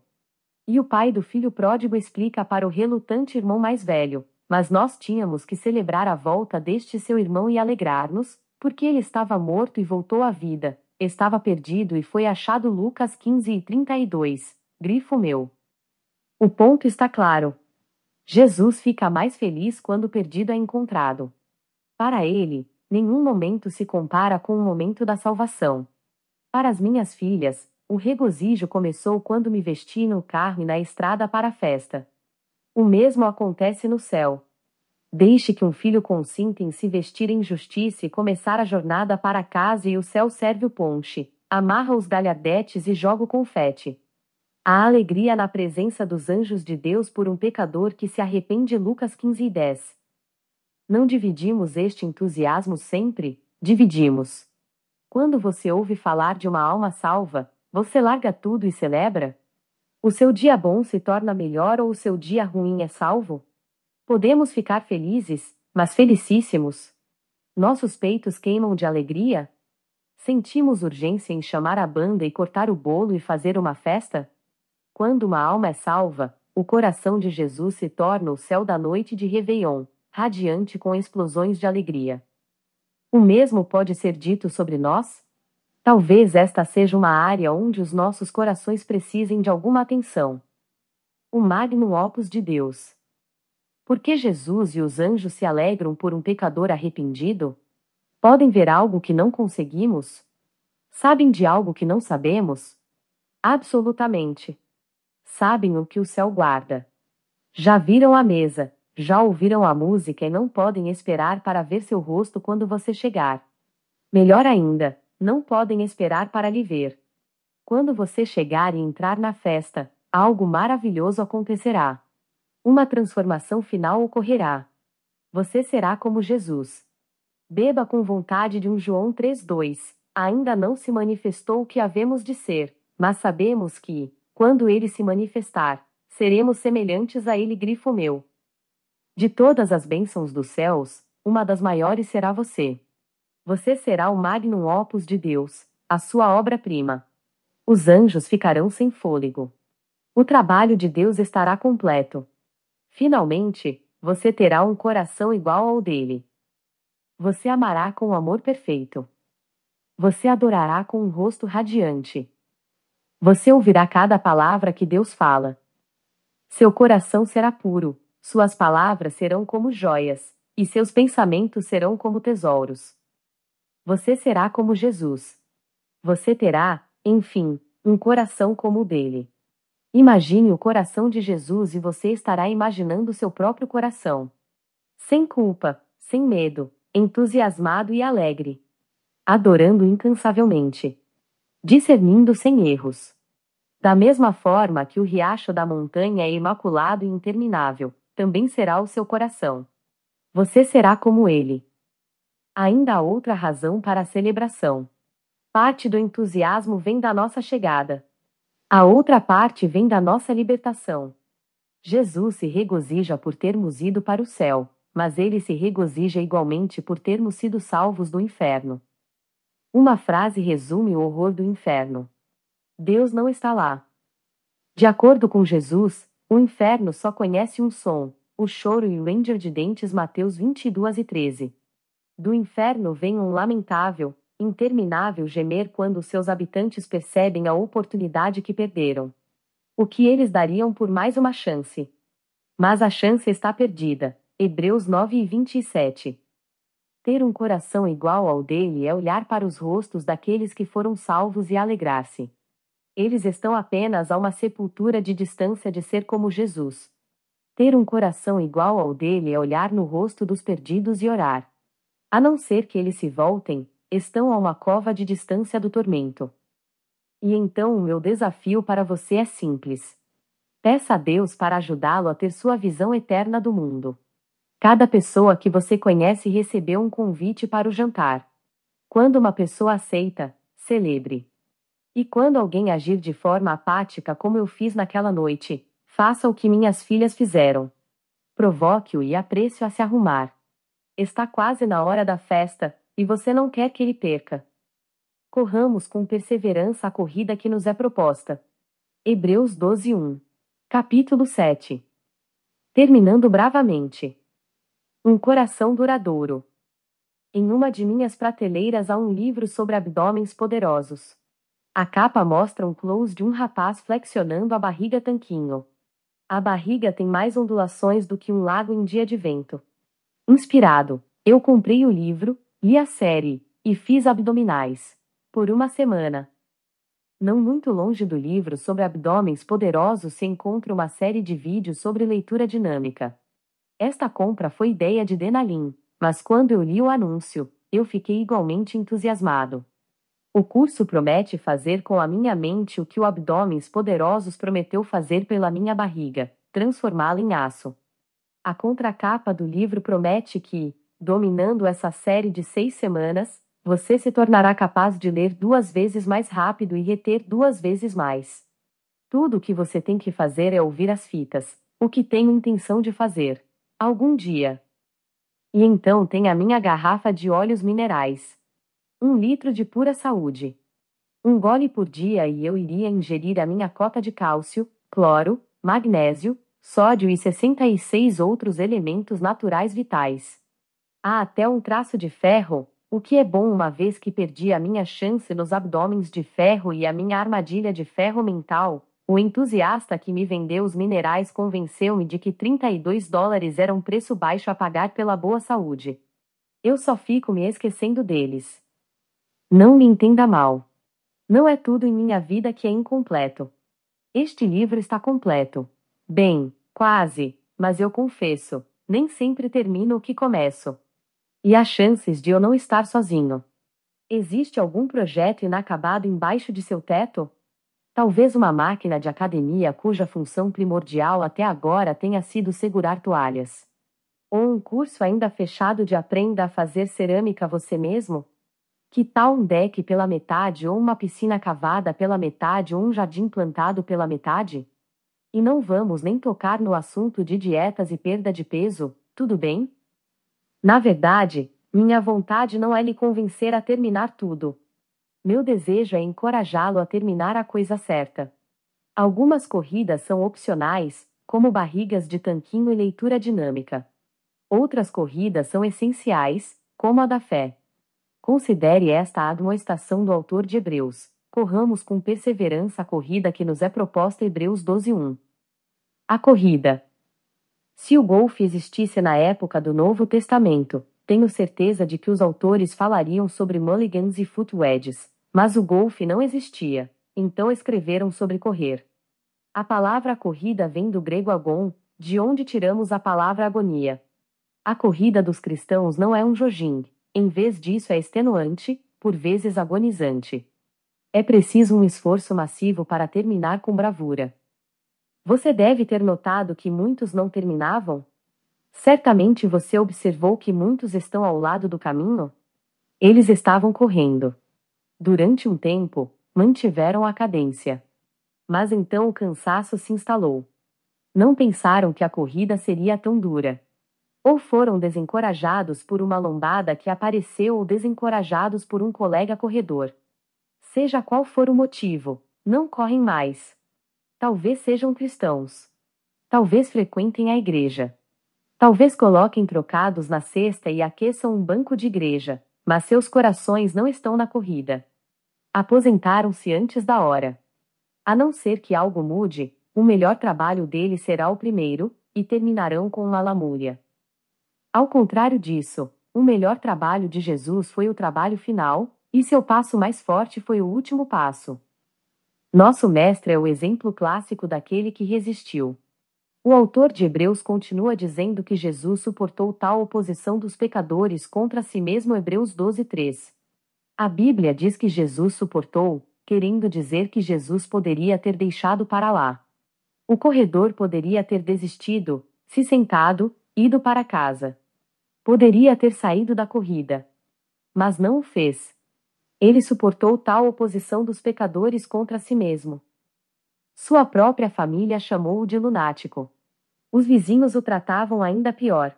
E o pai do filho pródigo explica para o relutante irmão mais velho: Mas nós tínhamos que celebrar a volta deste seu irmão e alegrar-nos, porque ele estava morto e voltou à vida, estava perdido e foi achado. Lucas 15 e 32. Grifo meu. O ponto está claro. Jesus fica mais feliz quando o perdido é encontrado. Para ele, nenhum momento se compara com o momento da salvação. Para as minhas filhas, o regozijo começou quando me vesti no carro e na estrada para a festa. O mesmo acontece no céu. Deixe que um filho consinta em se vestir em justiça e começar a jornada para casa e o céu serve o ponche, amarra os galhardetes e joga o confete. A alegria na presença dos anjos de Deus por um pecador que se arrepende Lucas 15 e 10. Não dividimos este entusiasmo sempre, dividimos. Quando você ouve falar de uma alma salva, você larga tudo e celebra? O seu dia bom se torna melhor ou o seu dia ruim é salvo? Podemos ficar felizes, mas felicíssimos. Nossos peitos queimam de alegria? Sentimos urgência em chamar a banda e cortar o bolo e fazer uma festa? Quando uma alma é salva, o coração de Jesus se torna o céu da noite de Réveillon, radiante com explosões de alegria. O mesmo pode ser dito sobre nós? Talvez esta seja uma área onde os nossos corações precisem de alguma atenção. O Magno Opus de Deus. Por que Jesus e os anjos se alegram por um pecador arrependido? Podem ver algo que não conseguimos? Sabem de algo que não sabemos? Absolutamente. Sabem o que o céu guarda. Já viram a mesa, já ouviram a música e não podem esperar para ver seu rosto quando você chegar. Melhor ainda, não podem esperar para lhe ver. Quando você chegar e entrar na festa, algo maravilhoso acontecerá. Uma transformação final ocorrerá. Você será como Jesus. Beba com vontade de um João 3:2. Ainda não se manifestou o que havemos de ser, mas sabemos que, quando ele se manifestar, seremos semelhantes a ele grifo meu. De todas as bênçãos dos céus, uma das maiores será você. Você será o magnum opus de Deus, a sua obra-prima. Os anjos ficarão sem fôlego. O trabalho de Deus estará completo. Finalmente, você terá um coração igual ao dele. Você amará com o amor perfeito. Você adorará com um rosto radiante. Você ouvirá cada palavra que Deus fala. Seu coração será puro, suas palavras serão como joias, e seus pensamentos serão como tesouros. Você será como Jesus. Você terá, enfim, um coração como o dele. Imagine o coração de Jesus e você estará imaginando seu próprio coração. Sem culpa, sem medo, entusiasmado e alegre. Adorando incansavelmente. Discernindo sem erros. Da mesma forma que o riacho da montanha é imaculado e interminável, também será o seu coração. Você será como ele. Ainda há outra razão para a celebração. Parte do entusiasmo vem da nossa chegada. A outra parte vem da nossa libertação. Jesus se regozija por termos ido para o céu, mas ele se regozija igualmente por termos sido salvos do inferno. Uma frase resume o horror do inferno: Deus não está lá. De acordo com Jesus, o inferno só conhece um som, o choro e o ranger de dentes Mateus 22 e 13. Do inferno vem um lamentável, interminável gemer quando seus habitantes percebem a oportunidade que perderam. O que eles dariam por mais uma chance? Mas a chance está perdida. Hebreus 9 e 27. Ter um coração igual ao dele é olhar para os rostos daqueles que foram salvos e alegrar-se. Eles estão apenas a uma sepultura de distância de ser como Jesus. Ter um coração igual ao dele é olhar no rosto dos perdidos e orar. A não ser que eles se voltem, estão a uma cova de distância do tormento. E então o meu desafio para você é simples. Peça a Deus para ajudá-lo a ter sua visão eterna do mundo. Cada pessoa que você conhece recebeu um convite para o jantar. Quando uma pessoa aceita, celebre. E quando alguém agir de forma apática como eu fiz naquela noite, faça o que minhas filhas fizeram. Provoque-o e apresse-o a se arrumar. Está quase na hora da festa, e você não quer que ele perca. Corramos com perseverança a corrida que nos é proposta. Hebreus 12:1. Capítulo 7. Terminando bravamente. Um coração duradouro. Em uma de minhas prateleiras há um livro sobre abdômenes poderosos. A capa mostra um close de um rapaz flexionando a barriga tanquinho. A barriga tem mais ondulações do que um lago em dia de vento. Inspirado, eu comprei o livro, li a série e fiz abdominais por uma semana. Não muito longe do livro sobre abdômens poderosos se encontra uma série de vídeos sobre leitura dinâmica. Esta compra foi ideia de Denalin, mas quando eu li o anúncio, eu fiquei igualmente entusiasmado. O curso promete fazer com a minha mente o que o abdômens poderosos prometeu fazer pela minha barriga, transformá-la em aço. A contracapa do livro promete que, dominando essa série de seis semanas, você se tornará capaz de ler duas vezes mais rápido e reter duas vezes mais. Tudo o que você tem que fazer é ouvir as fitas, o que tenho intenção de fazer. Algum dia. E então tem a minha garrafa de óleos minerais. Um litro de pura saúde. Um gole por dia e eu iria ingerir a minha cota de cálcio, cloro, magnésio, sódio e 66 outros elementos naturais vitais. Há até um traço de ferro, o que é bom uma vez que perdi a minha chance nos abdômens de ferro e a minha armadilha de ferro mental. O entusiasta que me vendeu os minerais convenceu-me de que 32 dólares era um preço baixo a pagar pela boa saúde. Eu só fico me esquecendo deles. Não me entenda mal. Não é tudo em minha vida que é incompleto. Este livro está completo. Bem, Quase, mas eu confesso, nem sempre termino o que começo. E há chances de eu não estar sozinho. Existe algum projeto inacabado embaixo de seu teto? Talvez uma máquina de academia cuja função primordial até agora tenha sido segurar toalhas. Ou um curso ainda fechado de aprenda a fazer cerâmica você mesmo? Que tal um deck pela metade ou uma piscina cavada pela metade ou um jardim plantado pela metade? E não vamos nem tocar no assunto de dietas e perda de peso, tudo bem? Na verdade, minha vontade não é lhe convencer a terminar tudo. Meu desejo é encorajá-lo a terminar a coisa certa. Algumas corridas são opcionais, como barrigas de tanquinho e leitura dinâmica. Outras corridas são essenciais, como a da fé. Considere esta admoestação do autor de Hebreus corramos com perseverança a corrida que nos é proposta Hebreus 12:1. A corrida. Se o golfe existisse na época do Novo Testamento, tenho certeza de que os autores falariam sobre mulligans e footweds. mas o golfe não existia, então escreveram sobre correr. A palavra corrida vem do grego agon, de onde tiramos a palavra agonia. A corrida dos cristãos não é um jogging, em vez disso é extenuante, por vezes agonizante. É preciso um esforço massivo para terminar com bravura. Você deve ter notado que muitos não terminavam? Certamente você observou que muitos estão ao lado do caminho? Eles estavam correndo. Durante um tempo, mantiveram a cadência. Mas então o cansaço se instalou. Não pensaram que a corrida seria tão dura. Ou foram desencorajados por uma lombada que apareceu ou desencorajados por um colega corredor seja qual for o motivo, não correm mais. Talvez sejam cristãos. Talvez frequentem a igreja. Talvez coloquem trocados na cesta e aqueçam um banco de igreja, mas seus corações não estão na corrida. Aposentaram-se antes da hora. A não ser que algo mude, o melhor trabalho dele será o primeiro, e terminarão com uma lamúria. Ao contrário disso, o melhor trabalho de Jesus foi o trabalho final, e seu passo mais forte foi o último passo. Nosso mestre é o exemplo clássico daquele que resistiu. O autor de Hebreus continua dizendo que Jesus suportou tal oposição dos pecadores contra si mesmo Hebreus 12:3. A Bíblia diz que Jesus suportou, querendo dizer que Jesus poderia ter deixado para lá. O corredor poderia ter desistido, se sentado, ido para casa. Poderia ter saído da corrida. Mas não o fez. Ele suportou tal oposição dos pecadores contra si mesmo. Sua própria família chamou-o de lunático. Os vizinhos o tratavam ainda pior.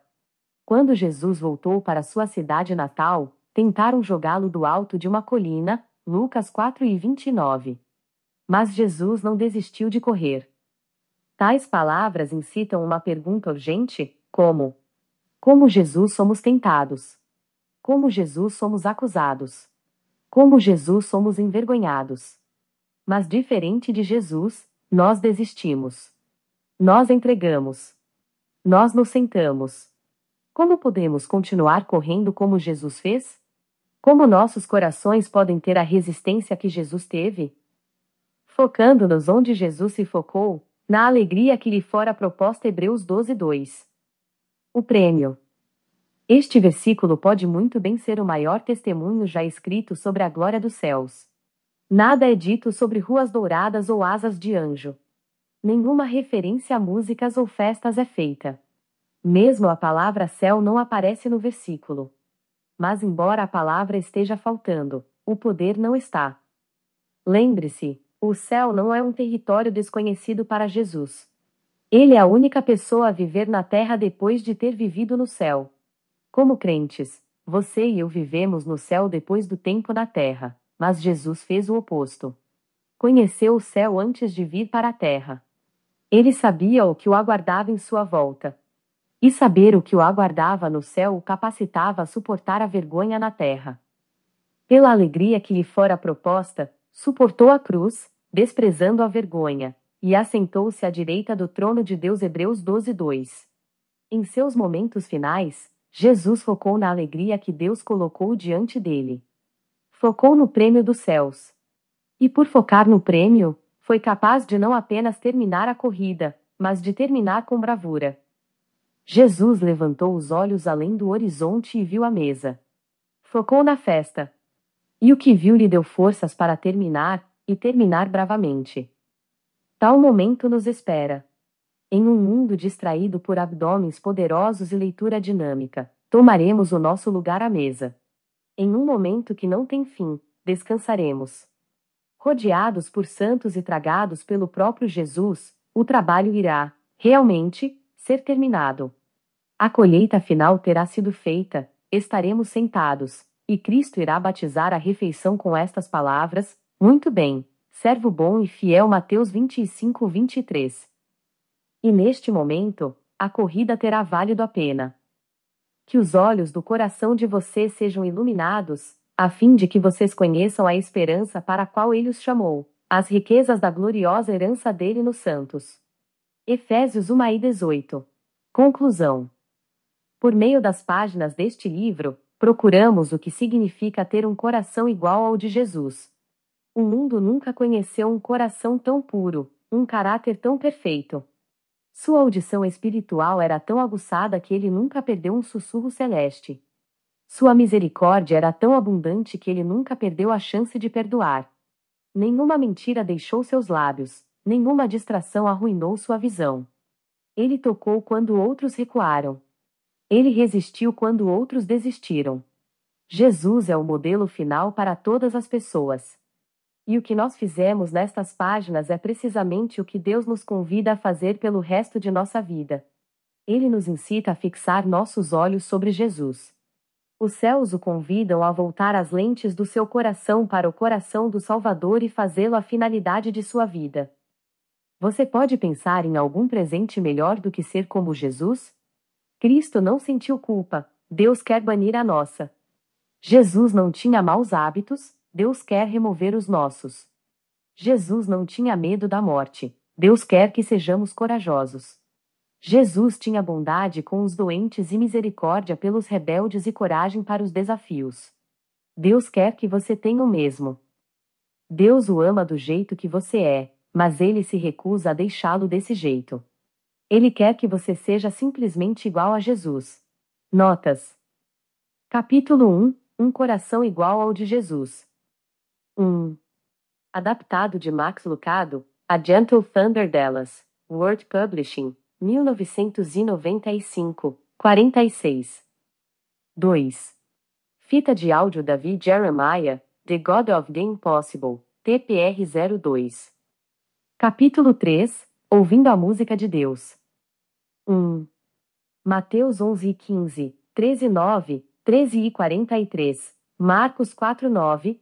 Quando Jesus voltou para sua cidade natal, tentaram jogá-lo do alto de uma colina, Lucas 4 e 29. Mas Jesus não desistiu de correr. Tais palavras incitam uma pergunta urgente, como: Como Jesus somos tentados? Como Jesus somos acusados? Como Jesus somos envergonhados. Mas diferente de Jesus, nós desistimos. Nós entregamos. Nós nos sentamos. Como podemos continuar correndo como Jesus fez? Como nossos corações podem ter a resistência que Jesus teve? Focando-nos onde Jesus se focou, na alegria que lhe fora proposta Hebreus 12:2, O prêmio. Este versículo pode muito bem ser o maior testemunho já escrito sobre a glória dos céus. Nada é dito sobre ruas douradas ou asas de anjo. Nenhuma referência a músicas ou festas é feita. Mesmo a palavra céu não aparece no versículo. Mas, embora a palavra esteja faltando, o poder não está. Lembre-se: o céu não é um território desconhecido para Jesus. Ele é a única pessoa a viver na terra depois de ter vivido no céu. Como crentes, você e eu vivemos no céu depois do tempo da terra, mas Jesus fez o oposto. Conheceu o céu antes de vir para a terra. Ele sabia o que o aguardava em sua volta. E saber o que o aguardava no céu o capacitava a suportar a vergonha na terra. Pela alegria que lhe fora proposta, suportou a cruz, desprezando a vergonha, e assentou-se à direita do trono de Deus. Hebreus 12:2. Em seus momentos finais, Jesus focou na alegria que Deus colocou diante dele. Focou no prêmio dos céus. E por focar no prêmio, foi capaz de não apenas terminar a corrida, mas de terminar com bravura. Jesus levantou os olhos além do horizonte e viu a mesa. Focou na festa. E o que viu lhe deu forças para terminar, e terminar bravamente. Tal momento nos espera. Em um mundo distraído por abdômenes poderosos e leitura dinâmica, tomaremos o nosso lugar à mesa. Em um momento que não tem fim, descansaremos. Rodeados por santos e tragados pelo próprio Jesus, o trabalho irá, realmente, ser terminado. A colheita final terá sido feita, estaremos sentados, e Cristo irá batizar a refeição com estas palavras: Muito bem, servo bom e fiel. Mateus 25, 23. E neste momento, a corrida terá válido a pena. Que os olhos do coração de vocês sejam iluminados, a fim de que vocês conheçam a esperança para a qual ele os chamou, as riquezas da gloriosa herança dele nos santos. Efésios 1 e 18. Conclusão. Por meio das páginas deste livro, procuramos o que significa ter um coração igual ao de Jesus. O mundo nunca conheceu um coração tão puro, um caráter tão perfeito, sua audição espiritual era tão aguçada que ele nunca perdeu um sussurro celeste. Sua misericórdia era tão abundante que ele nunca perdeu a chance de perdoar. Nenhuma mentira deixou seus lábios, nenhuma distração arruinou sua visão. Ele tocou quando outros recuaram. Ele resistiu quando outros desistiram. Jesus é o modelo final para todas as pessoas. E o que nós fizemos nestas páginas é precisamente o que Deus nos convida a fazer pelo resto de nossa vida. Ele nos incita a fixar nossos olhos sobre Jesus. Os céus o convidam a voltar as lentes do seu coração para o coração do Salvador e fazê-lo a finalidade de sua vida. Você pode pensar em algum presente melhor do que ser como Jesus? Cristo não sentiu culpa, Deus quer banir a nossa. Jesus não tinha maus hábitos, Deus quer remover os nossos. Jesus não tinha medo da morte. Deus quer que sejamos corajosos. Jesus tinha bondade com os doentes e misericórdia pelos rebeldes e coragem para os desafios. Deus quer que você tenha o mesmo. Deus o ama do jeito que você é, mas ele se recusa a deixá-lo desse jeito. Ele quer que você seja simplesmente igual a Jesus. Notas. Capítulo 1 Um coração igual ao de Jesus. 1. Hum. Adaptado de Max Lucado, A Gentle Thunder Dallas, World Publishing, 1995, 46. 2. Fita de áudio Davi Jeremiah, The God of the Impossible, TPR 02. Capítulo 3 Ouvindo a música de Deus. 1. Mateus 11 e 15, 13 e 9, 13 e 43, Marcos 4 9,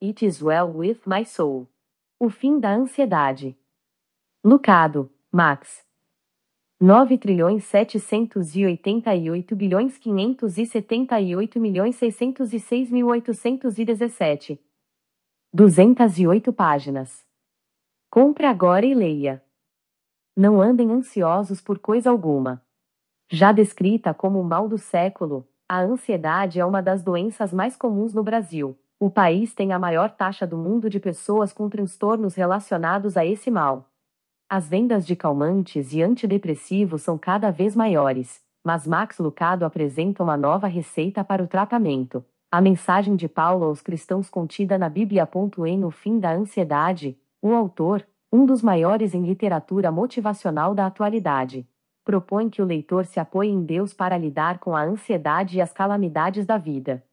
It is well with my soul. O fim da ansiedade. Lucado, Max. 9 trilhões 788 bilhões 578 milhões 606 mil 817. 208 páginas. Compre agora e leia. Não andem ansiosos por coisa alguma. Já descrita como o mal do século, a ansiedade é uma das doenças mais comuns no Brasil. O país tem a maior taxa do mundo de pessoas com transtornos relacionados a esse mal. As vendas de calmantes e antidepressivos são cada vez maiores, mas Max Lucado apresenta uma nova receita para o tratamento. A mensagem de Paulo aos cristãos contida na Bíblia. Em O Fim da Ansiedade, o autor, um dos maiores em literatura motivacional da atualidade, propõe que o leitor se apoie em Deus para lidar com a ansiedade e as calamidades da vida.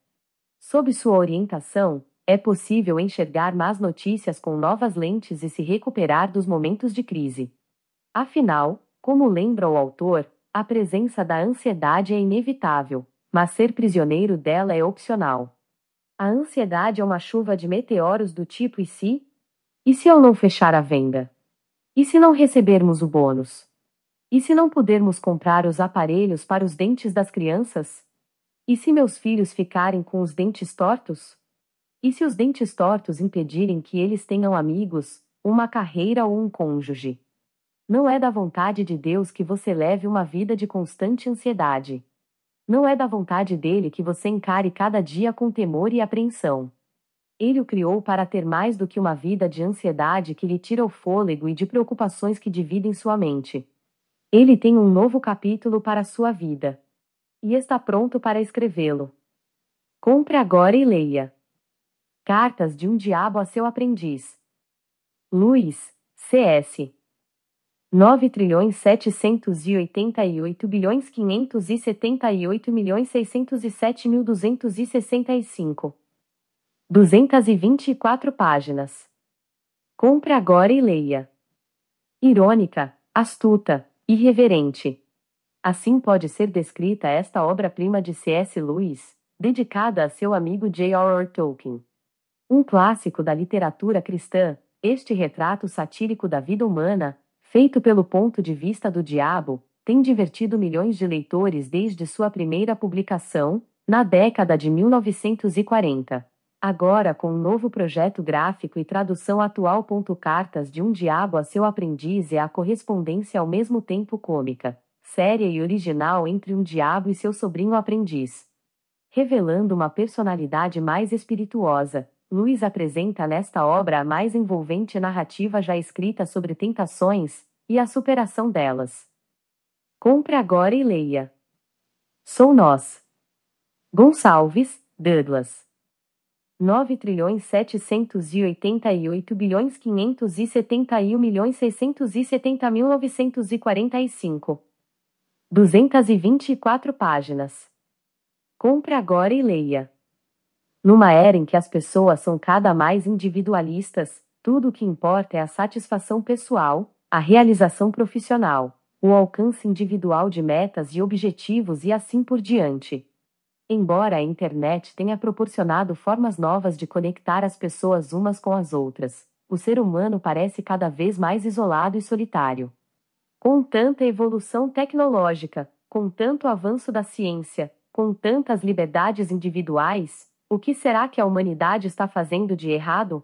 Sob sua orientação, é possível enxergar más notícias com novas lentes e se recuperar dos momentos de crise. Afinal, como lembra o autor, a presença da ansiedade é inevitável, mas ser prisioneiro dela é opcional. A ansiedade é uma chuva de meteoros do tipo e se? E se eu não fechar a venda? E se não recebermos o bônus? E se não pudermos comprar os aparelhos para os dentes das crianças? E se meus filhos ficarem com os dentes tortos? E se os dentes tortos impedirem que eles tenham amigos, uma carreira ou um cônjuge? Não é da vontade de Deus que você leve uma vida de constante ansiedade. Não é da vontade dele que você encare cada dia com temor e apreensão. Ele o criou para ter mais do que uma vida de ansiedade que lhe tira o fôlego e de preocupações que dividem sua mente. Ele tem um novo capítulo para sua vida e está pronto para escrevê-lo. Compre agora e leia. Cartas de um Diabo a seu aprendiz. Luiz, C.S. 9 trilhões 788 bilhões 578 milhões 607 mil 265. 224 páginas. Compre agora e leia. Irônica, astuta, irreverente. Assim pode ser descrita esta obra-prima de C.S. Lewis, dedicada a seu amigo J.R.R. Tolkien. Um clássico da literatura cristã, este retrato satírico da vida humana, feito pelo ponto de vista do diabo, tem divertido milhões de leitores desde sua primeira publicação, na década de 1940. Agora, com um novo projeto gráfico e tradução atual. Cartas de um Diabo a seu Aprendiz é a correspondência ao mesmo tempo cômica séria e original entre um diabo e seu sobrinho aprendiz. Revelando uma personalidade mais espirituosa, Luiz apresenta nesta obra a mais envolvente narrativa já escrita sobre tentações e a superação delas. Compre agora e leia. Sou nós. Gonçalves, Douglas. 9 trilhões 788 bilhões 571 milhões 670 mil 945 224 páginas. Compre agora e leia. Numa era em que as pessoas são cada mais individualistas, tudo o que importa é a satisfação pessoal, a realização profissional, o alcance individual de metas e objetivos e assim por diante. Embora a internet tenha proporcionado formas novas de conectar as pessoas umas com as outras, o ser humano parece cada vez mais isolado e solitário. Com tanta evolução tecnológica, com tanto avanço da ciência, com tantas liberdades individuais, o que será que a humanidade está fazendo de errado?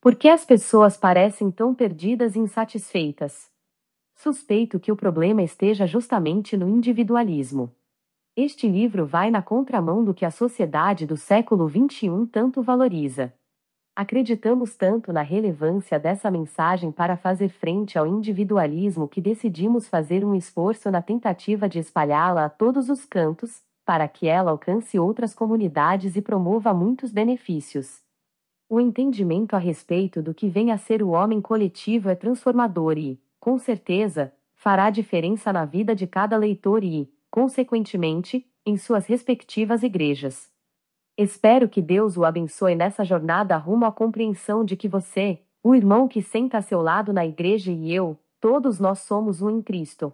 Por que as pessoas parecem tão perdidas e insatisfeitas? Suspeito que o problema esteja justamente no individualismo. Este livro vai na contramão do que a sociedade do século XXI tanto valoriza. Acreditamos tanto na relevância dessa mensagem para fazer frente ao individualismo que decidimos fazer um esforço na tentativa de espalhá-la a todos os cantos, para que ela alcance outras comunidades e promova muitos benefícios. O entendimento a respeito do que vem a ser o homem coletivo é transformador e, com certeza, fará diferença na vida de cada leitor e, consequentemente, em suas respectivas igrejas. Espero que Deus o abençoe nessa jornada rumo à compreensão de que você, o irmão que senta a seu lado na igreja e eu, todos nós somos um em Cristo.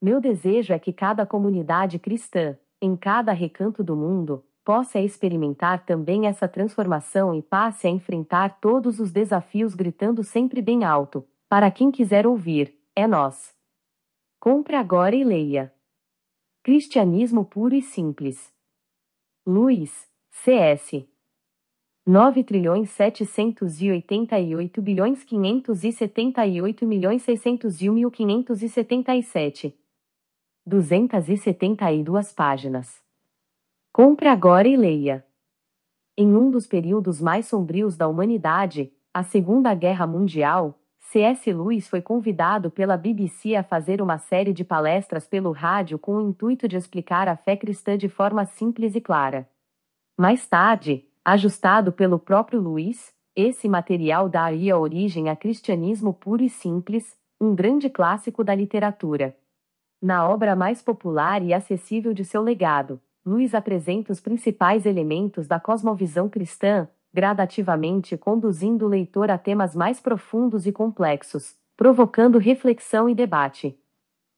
Meu desejo é que cada comunidade cristã, em cada recanto do mundo, possa experimentar também essa transformação e passe a enfrentar todos os desafios gritando sempre bem alto. Para quem quiser ouvir, é nós. Compre agora e leia. Cristianismo puro e simples. Luiz, CS 9 trilhões 788 bilhões 578 milhões 601 mil 577. 272 páginas. Compre agora e leia. Em um dos períodos mais sombrios da humanidade, a Segunda Guerra Mundial, C.S. Lewis foi convidado pela BBC a fazer uma série de palestras pelo rádio com o intuito de explicar a fé cristã de forma simples e clara. Mais tarde, ajustado pelo próprio Luiz, esse material daria origem a Cristianismo Puro e Simples, um grande clássico da literatura. Na obra mais popular e acessível de seu legado, Luiz apresenta os principais elementos da cosmovisão cristã, gradativamente conduzindo o leitor a temas mais profundos e complexos, provocando reflexão e debate.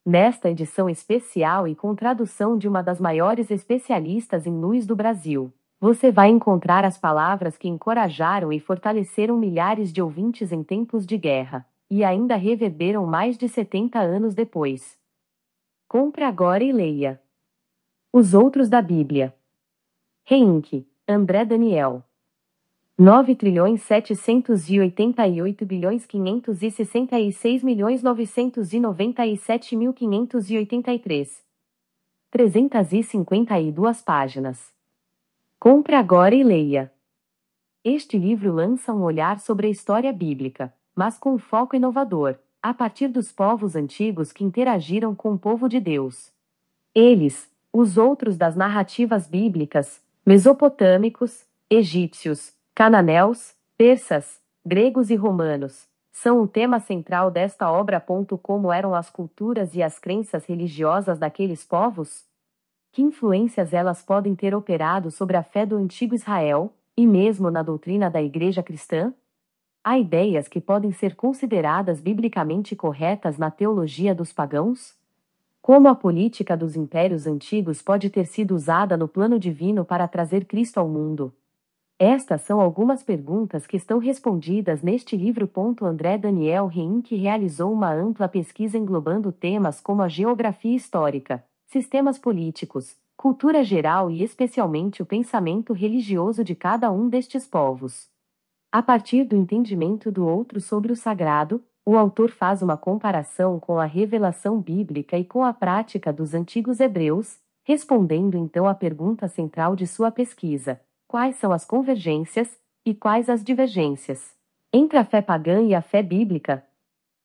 Nesta edição especial e com tradução de uma das maiores especialistas em Luiz do Brasil você vai encontrar as palavras que encorajaram e fortaleceram milhares de ouvintes em tempos de guerra, e ainda reverberam mais de 70 anos depois. Compre agora e leia. Os Outros da Bíblia. Reink, André Daniel. 9 trilhões 788 bilhões 566 milhões 997 mil 583. 352 páginas. Compre agora e leia. Este livro lança um olhar sobre a história bíblica, mas com um foco inovador, a partir dos povos antigos que interagiram com o povo de Deus. Eles, os outros das narrativas bíblicas, mesopotâmicos, egípcios, cananeus, persas, gregos e romanos, são o tema central desta obra. Como eram as culturas e as crenças religiosas daqueles povos? que influências elas podem ter operado sobre a fé do antigo Israel, e mesmo na doutrina da Igreja cristã? Há ideias que podem ser consideradas biblicamente corretas na teologia dos pagãos? Como a política dos impérios antigos pode ter sido usada no plano divino para trazer Cristo ao mundo? Estas são algumas perguntas que estão respondidas neste livro. André Daniel Rein, que realizou uma ampla pesquisa englobando temas como a geografia histórica, sistemas políticos, cultura geral e especialmente o pensamento religioso de cada um destes povos. A partir do entendimento do outro sobre o sagrado, o autor faz uma comparação com a revelação bíblica e com a prática dos antigos hebreus, respondendo então à pergunta central de sua pesquisa: quais são as convergências e quais as divergências entre a fé pagã e a fé bíblica,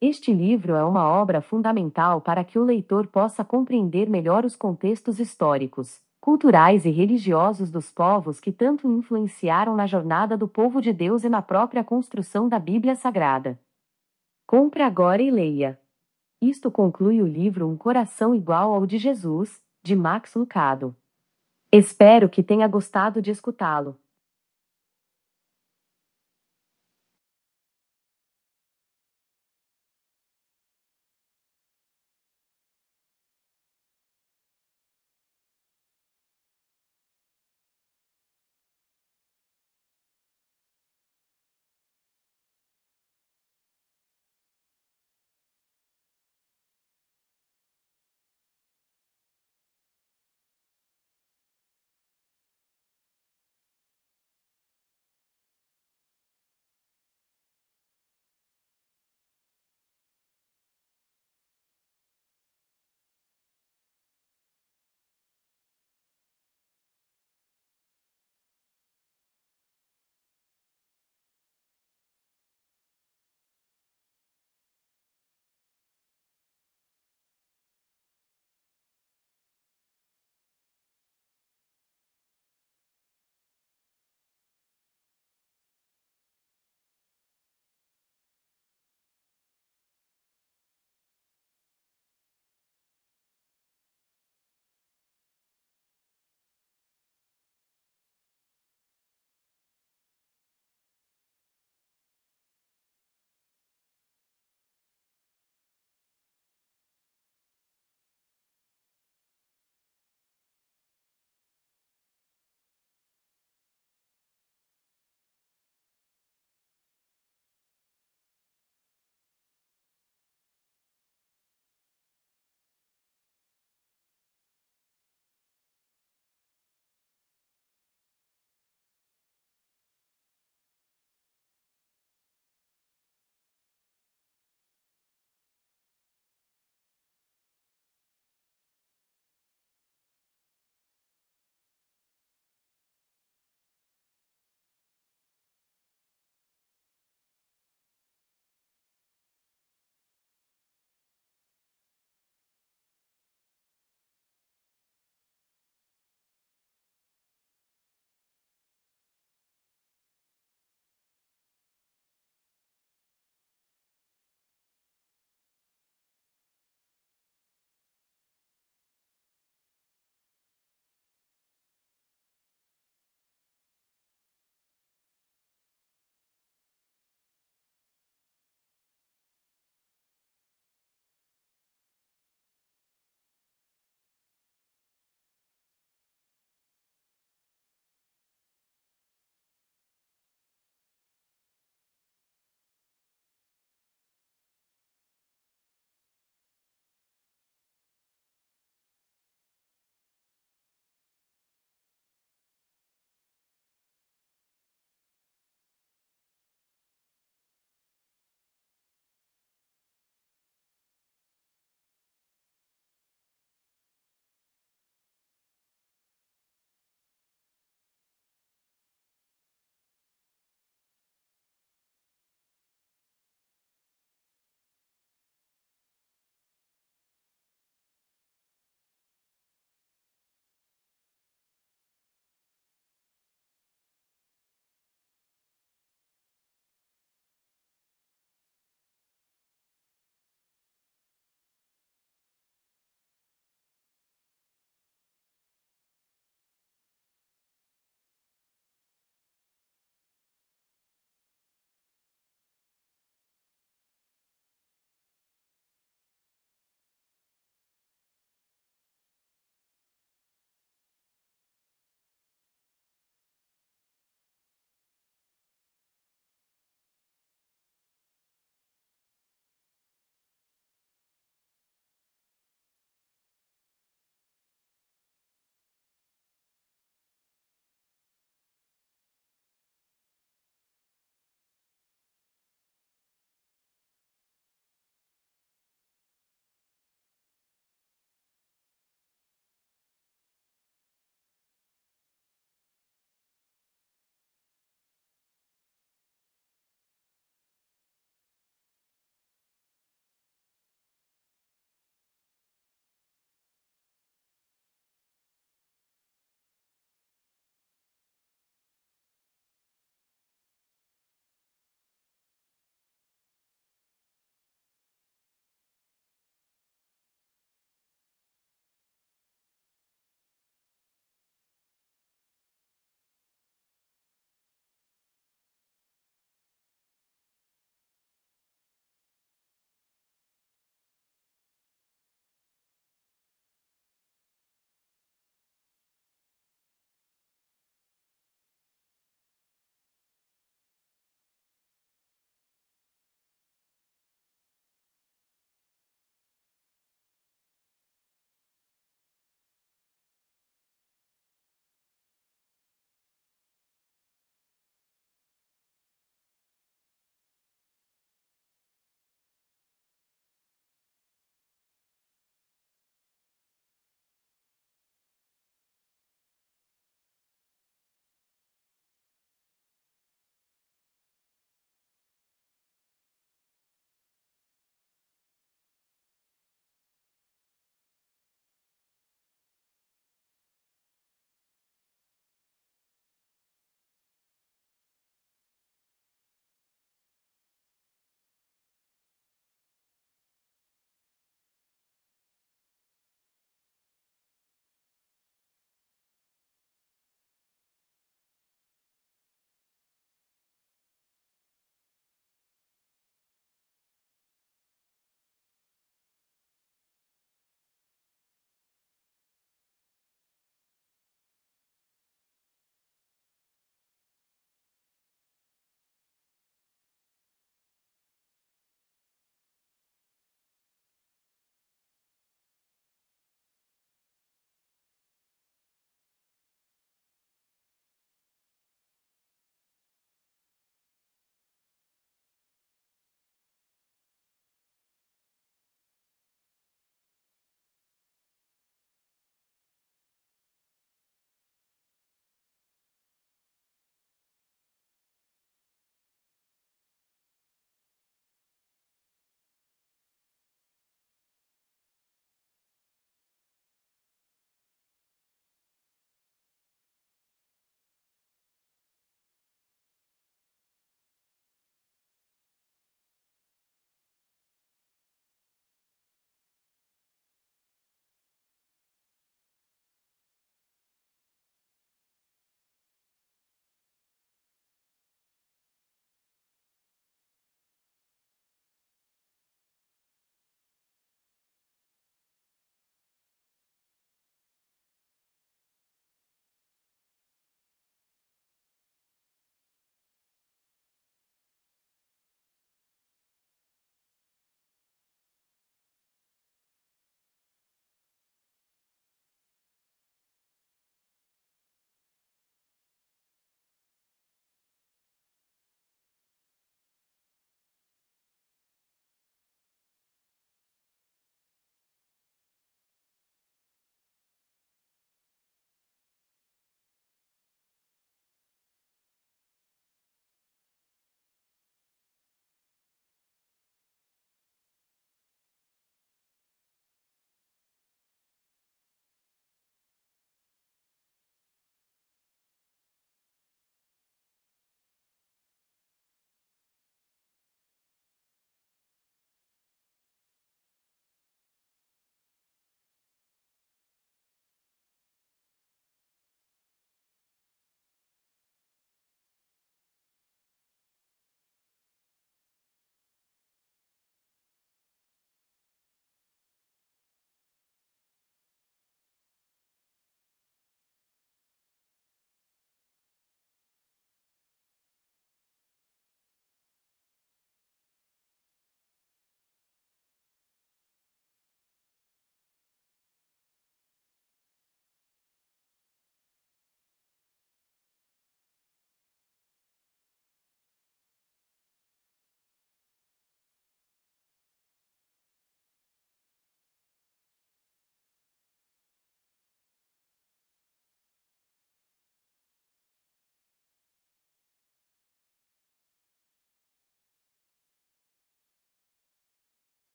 este livro é uma obra fundamental para que o leitor possa compreender melhor os contextos históricos, culturais e religiosos dos povos que tanto influenciaram na jornada do povo de Deus e na própria construção da Bíblia Sagrada. Compre agora e leia. Isto conclui o livro Um Coração Igual ao de Jesus, de Max Lucado. Espero que tenha gostado de escutá-lo.